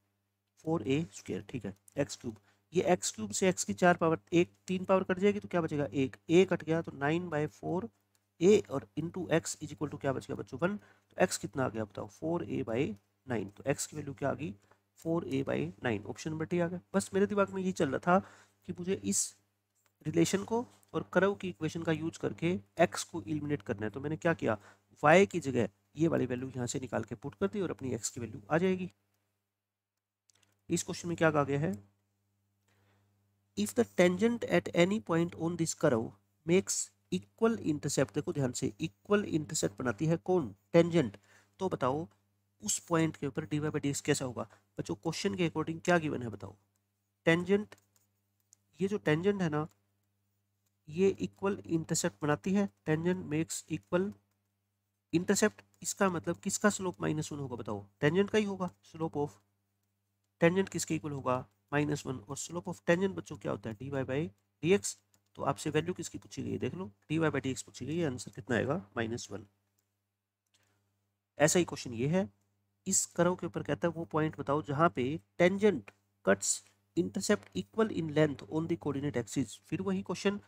फोर ए स्क्र ठीक है एक्स क्यूब ये एक्स क्यूब से एक्स की चार पावर एक तीन पावर कट जाएगी तो क्या बचेगा एक ए कट गया तो नाइन बाई फोर ए और into x is equal to क्या बचेगा बच्चों वन तो एक्स कितना आ गया बताओ फोर ए बाई नाइन तो एक्स की वैल्यू क्या आ गई four a by nine option number D आ गया बस मेरे दिमाग में ये चल रहा था कि मुझे इस रिलेशन को और करव की इक्वेशन का यूज करके एक्स को इलिमिनेट करना है तो मैंने क्या किया वाई की जगह ये वाली वैल्यू यहाँ से निकाल के पुट कर दी और अपनी एक्स की वैल्यू आ जाएगी इस क्वेश्चन में क्या कहा गया है if the tangent at any point on this curve makes equal intercept देखो ध्यान से इक्वल इंटरसेप्ट बनाती है कौन टेंजेंट तो बताओ उस पॉइंट के ऊपर डी वाई कैसा होगा बच्चों क्वेश्चन के अकॉर्डिंग क्या गिवन है बताओ टेंजेंट ये जो टेंजेंट है ना ये इक्वल इंटरसेप्ट बनाती है टेंजेंट मेक्स इक्वल इंटरसेप्ट इसका मतलब किसका स्लोप माइनस वन होगा बताओ टेंजेंट का ही होगा स्लोप ऑफ टेंजेंट किसके इक्वल होगा माइनस वन और स्लोप ऑफ टेंजेंट बच्चों क्या होता है d y by d x तो आपसे वैल्यू किसकी पूछी गई है देख लो डी वाई बाई डी पूछी गई है आंसर कितना आएगा माइनस वन ऐसा ही क्वेश्चन ये है इस कर्व के ऊपर कहता है वो पॉइंट बताओ जहाँ पे tangent cuts intercept equal in length on the coordinate axis फिर वही क्वेश्चन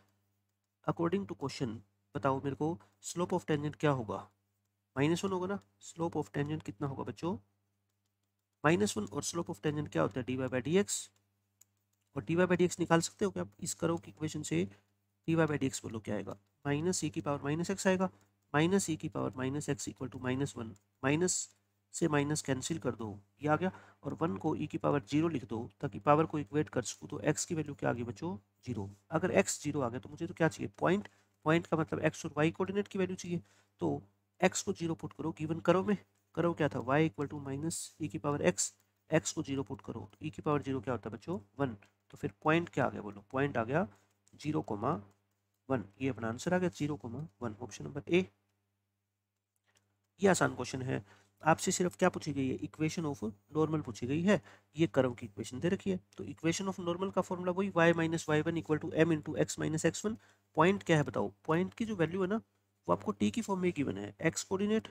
अकॉर्डिंग टू क्वेश्चन बताओ मेरे को स्लोप ऑफ टेंजेंट क्या होगा माइनस वन होगा ना स्लोप ऑफ टेंजेंट कितना होगा बच्चों माइनस वन और स्लोप ऑफ टेंजेंट क्या होता है d y by d x और d y by d x निकाल सकते हो क्या आप इस करो की इक्वेशन से d y by d x बोलो क्या आएगा माइनस ई e की पावर माइनस एक्स आएगा माइनस ई e की power minus x equal to minus one minus से माइनस कैंसिल कर दो ये आ गया और वन को ई e की पावर जीरो लिख दो ताकि पावर को इक्वेट कर सकूँ तो एक्स की वैल्यू क्या आ गई बच्चों जीरो अगर एक्स जीरो आ गया तो मुझे तो क्या चाहिए पॉइंट पॉइंट का मतलब एक्स और वाई कोऑर्डिनेट की वैल्यू चाहिए तो एक्स को जीरो पुट करो गिवन करो में करो क्या था y equal to minus e की पावर एक्स एक्स को जीरो पुट करो तो ई की पावर जीरो क्या होता है बच्चों वन तो फिर पॉइंट क्या आ गया बोलो पॉइंट आ गया जीरो कोमा वन ये अपना आंसर आ गया zero comma one option number A ये आसान क्वेश्चन है आपसे सिर्फ क्या पूछी गई है इक्वेशन ऑफ नॉर्मल पूछी गई है ये कर्व की इक्वेशन दे रखी है तो इक्वेशन ऑफ नॉर्मल का फॉर्मूला वही y minus y one equal to m into x minus x one point क्या है बताओ पॉइंट की जो वैल्यू है ना वो आपको टी की फॉर्म में गिवन है एक्स कोऑर्डिनेट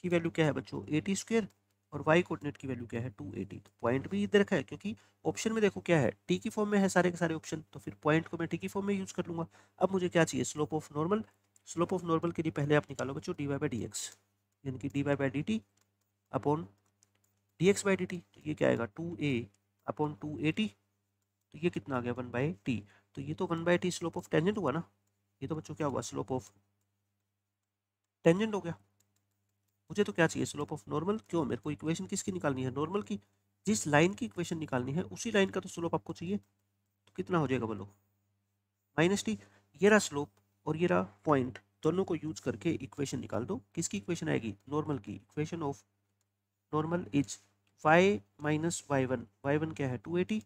की वैल्यू क्या है बच्चों ए टी स्क्वेयर और वाई कोऑर्डिनेट की वैल्यू क्या है 280 तो पॉइंट भी इधर रखा है क्योंकि ऑप्शन में देखो क्या है टी की फॉर्म में है सारे के सारे ऑप्शन तो फिर पॉइंट को मैं टी की फॉर्म में यूज़ कर लूँगा अब मुझे क्या चाहिए slope of normal slope of normal के लिए पहले आप निकालो बच्चों d y by d x यानी कि d y by d t upon d x by d t तो ये क्या आएगा two a upon two a t तो ये कितना आ गया वन बाई टी तो ये तो one by t slope of tangent हुआ ना ये तो बच्चों क्या हुआ स्लोप ऑफ टेंजेंट हो गया मुझे तो क्या चाहिए स्लोप ऑफ नॉर्मल क्यों मेरे को इक्वेशन किसकी निकालनी है नॉर्मल की जिस लाइन की इक्वेशन निकालनी है उसी लाइन का तो स्लोप आपको चाहिए तो कितना हो जाएगा बोलो माइनस टी ये रहा स्लोप और ये रहा पॉइंट दोनों को यूज करके इक्वेशन निकाल दो किसकी इक्वेशन आएगी नॉर्मल की equation of normal is y minus y one y one क्या है two a t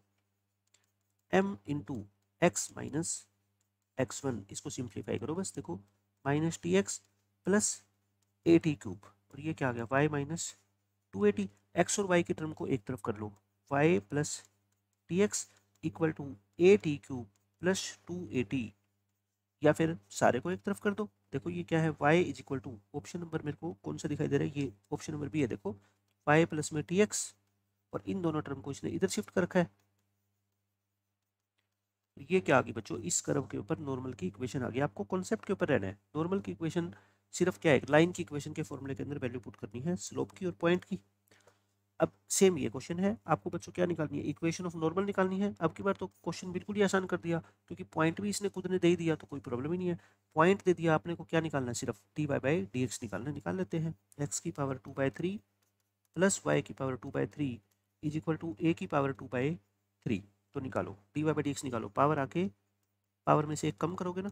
m into x minus x one इसको सिंप्लीफाई करो बस देखो minus t x plus a t cube और ये क्या आ गया y minus two a t x और वाई की टर्म को एक तरफ कर लो y plus t x equal to a t cube plus two a t या फिर सारे को एक तरफ कर दो देखो ये क्या है y is equal to option number मेरे को कौन सा दिखाई दे रहा है ये ऑप्शन नंबर बी है देखो वाई प्लस में टी एक्स और इन दोनों टर्म को इसने इधर शिफ्ट कर रखा है ये क्या आ गई बच्चों इस कर्व के ऊपर नॉर्मल की इक्वेशन आ गई आपको कॉन्सेप्ट के ऊपर रहना है नॉर्मल की इक्वेशन सिर्फ क्या है लाइन की इक्वेशन के फॉर्मूले के अंदर वैल्यू पुट करनी है स्लोप की और पॉइंट की अब सेम ये क्वेश्चन है आपको बच्चों क्या निकालनी है इक्वेशन ऑफ नॉर्मल निकालनी है अब की बार तो क्वेश्चन बिल्कुल ही आसान कर दिया क्योंकि पॉइंट भी इसने खुद ने दे दिया तो कोई प्रॉब्लम ही नहीं है पॉइंट दे दिया आपने को क्या निकालना है सिर्फ d y by d x निकालना निकाल लेते हैं एक्स की power two by three plus y की power two by three is equal to a की पावर टू बाई थ्री तो निकालो d y by d x निकालो पावर आके पावर में से एक कम करोगे ना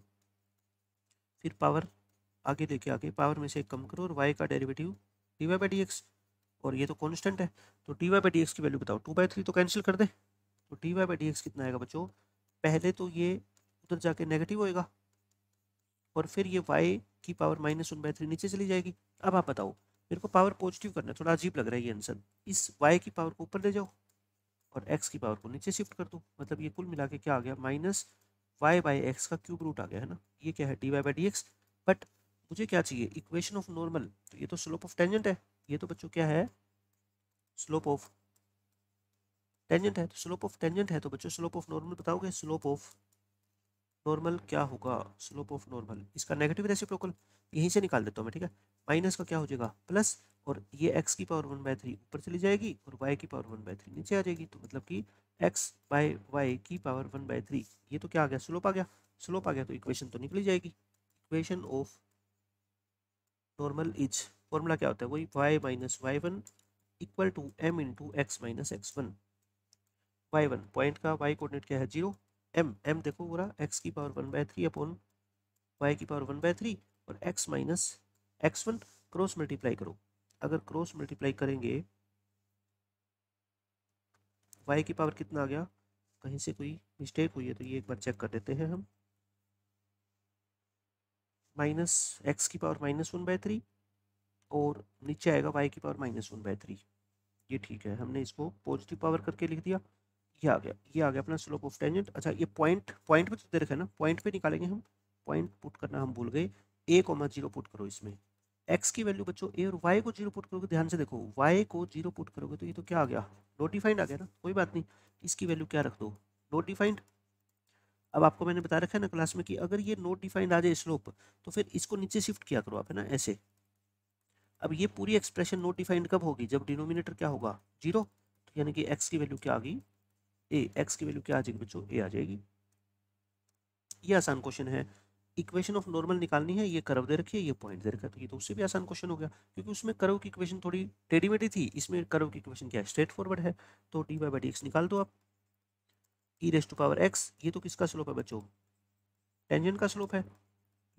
फिर पावर आगे देखिए आगे पावर में से एक कम करो और वाई का derivative d y by d x और ये तो कॉन्स्टेंट है तो d y by d x की वैल्यू बताओ टू बाई थ्री तो कैंसिल कर दे तो d y by d x कितना आएगा बच्चों पहले तो ये उधर जाके नेगेटिव होएगा और फिर ये वाई की power minus one by three नीचे चली जाएगी अब आप बताओ मेरे को पावर पॉजिटिव करना है थोड़ा अजीब लग रहा है ये आंसर इस वाई की पावर को ऊपर ले जाओ और एक्स की पावर को नीचे शिफ्ट कर दो मतलब ये कुल मिला के क्या आ गया माइनस वाई बाई एक्स का क्यूब रूट आ गया है ना ये क्या है d y by d x but मुझे क्या चाहिए इक्वेशन ऑफ नॉर्मल तो ये तो स्लोप ऑफ टेंजेंट है ये तो बच्चों क्या है स्लोप ऑफ टेंजेंट है तो स्लोप ऑफ टेंजेंट है तो बच्चों स्लोप ऑफ नॉर्मल बताओगे स्लोप ऑफ नॉर्मल क्या होगा स्लोप ऑफ नॉर्मल इसका नेगेटिव रेसिप्रोकल यहीं से निकाल देता हूँ मैं ठीक है माइनस का क्या हो जाएगा प्लस और ये एक्स की पावर वन बाय थ्री ऊपर चली जाएगी और वाई की पावर वन बाय थ्री नीचे आ जाएगी तो मतलब कि एक्स बाय वाई की पावर वन बाय थ्री ये तो क्या आ गया स्लोप आ गया स्लोप आ गया तो इक्वेशन तो निकली जाएगी equation of normal is formula क्या होता है वही y minus y one equal to m into x minus x one y one point का वाई कोऑर्डिनेट क्या है जीरो एम एम देखो पूरा एक्स की power one by three upon y की पावर वन बाय थ्री और x minus x one cross multiply करो अगर क्रॉस मल्टीप्लाई करेंगे वाई की पावर कितना आ गया कहीं से कोई मिस्टेक हुई है तो ये एक बार चेक कर देते हैं हम माइनस एक्स की power minus one by three और नीचे आएगा वाई की power minus one by three ये ठीक है हमने इसको पॉजिटिव पावर करके लिख दिया ये आ गया ये आ गया अपना स्लोप ऑफ टेंजेंट अच्छा ये पॉइंट पॉइंट पे तो दे रखा है ना पॉइंट पे निकालेंगे हम पॉइंट पुट करना हम भूल गए ए कोमा जीरो पुट करो इसमें एक्स की वैल्यू बच्चों ए और वाई को जीरो पुट करोगे ध्यान से देखो वाई को जीरो पुट करोगे तो ये तो क्या आ गया नोटिफाइंड आ गया ना कोई बात नहीं इसकी वैल्यू क्या रख दो नोटिफाइंड अब आपको मैंने बता रखा है ना क्लास में कि अगर ये नोट डिफाइंड आ जाए स्लोप तो फिर इसको नीचे शिफ्ट किया करो आप है ना ऐसे अब ये पूरी एक्सप्रेशन नोट डिफाइंड कब होगी जब डिनोमिनेटर क्या होगा जीरो तो यानी कि एक्स की वैल्यू क्या आ गई ए एक्स की वैल्यू क्या आ जाएगी बच्चों ए आ जाएगी ये आसान क्वेश्चन है इक्वेशन ऑफ नॉर्मल निकालनी है ये कर्व दे रखी है ये पॉइंट दे रखा है तो ये तो उससे भी आसान क्वेश्चन हो गया क्योंकि उसमें कर्व की इक्वेशन थोड़ी टेढ़ी थी इसमें कर्व की इक्वेशन क्या है स्ट्रेट फॉरवर्ड है तो d y by d x निकाल दो आप e raised to power x ये तो किसका स्लोप है बच्चों टेंजेंट का स्लोप है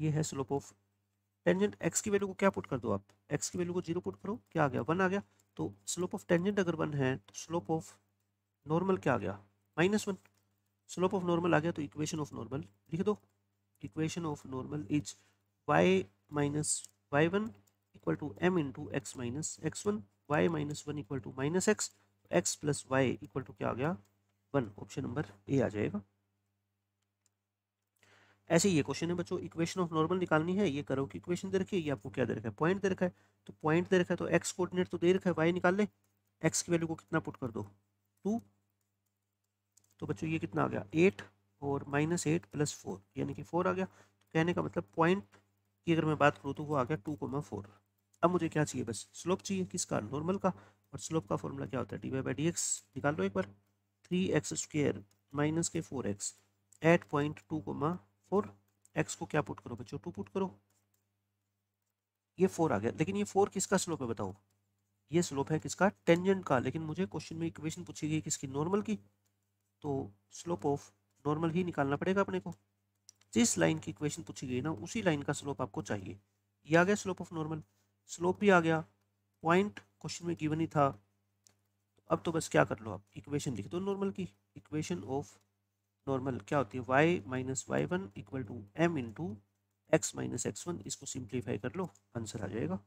ये है स्लोप ऑफ टेंजेंट एक्स की वैल्यू को क्या पुट कर दो आप एक्स की वैल्यू को जीरो पुट करो क्या आ गया वन आ गया तो स्लोप ऑफ टेंजेंट अगर वन है तो स्लोप ऑफ नॉर्मल क्या आ गया minus one slope of normal आ गया तो इक्वेशन ऑफ नॉर्मल लिख दो equation of normal is y minus y one equal to m into x minus x one y minus one equal to minus x x plus y equal to क्या आ गया one option number A आ जाएगा ऐसे ये question है बच्चों equation of normal निकालनी है ये करो कि इक्वेशन दे रखी है ये आपको क्या दे रखा है पॉइंट दे रखा है तो पॉइंट दे रखा है तो एक्स कोऑर्डिनेट तो दे रखा है वाई निकाल ले एक्स की वैल्यू को कितना पुट कर दो टू तो बच्चों ये कितना आ गया एट और माइनस एट प्लस फोर यानी कि फोर आ गया तो कहने का मतलब पॉइंट की अगर मैं बात करूँ तो वो आ गया टू कोमा फोर अब मुझे क्या चाहिए बस स्लोप चाहिए किसका नॉर्मल का और स्लोप का फॉर्मूला क्या होता है d y by d x निकाल लो एक बार three x square minus k four x at point two comma four x को क्या पुट करो बच्चों टू पुट करो ये फोर आ गया लेकिन ये फोर किसका स्लोप है बताओ ये स्लोप है किसका टेंजेंट का लेकिन मुझे क्वेश्चन में इक्वेशन पूछी गई किसकी नॉर्मल की तो स्लोप ऑफ नॉर्मल ही निकालना पड़ेगा अपने को जिस लाइन की इक्वेशन पूछी गई ना उसी लाइन का स्लोप आपको चाहिए ये आ गया स्लोप ऑफ नॉर्मल स्लोप भी आ गया पॉइंट क्वेश्चन में गिवन ही था अब तो बस क्या कर लो आप इक्वेशन लिख दो नॉर्मल की इक्वेशन ऑफ नॉर्मल क्या होती है y minus y one equal to m into x minus x one इसको सिंप्लीफाई कर लो आंसर आ जाएगा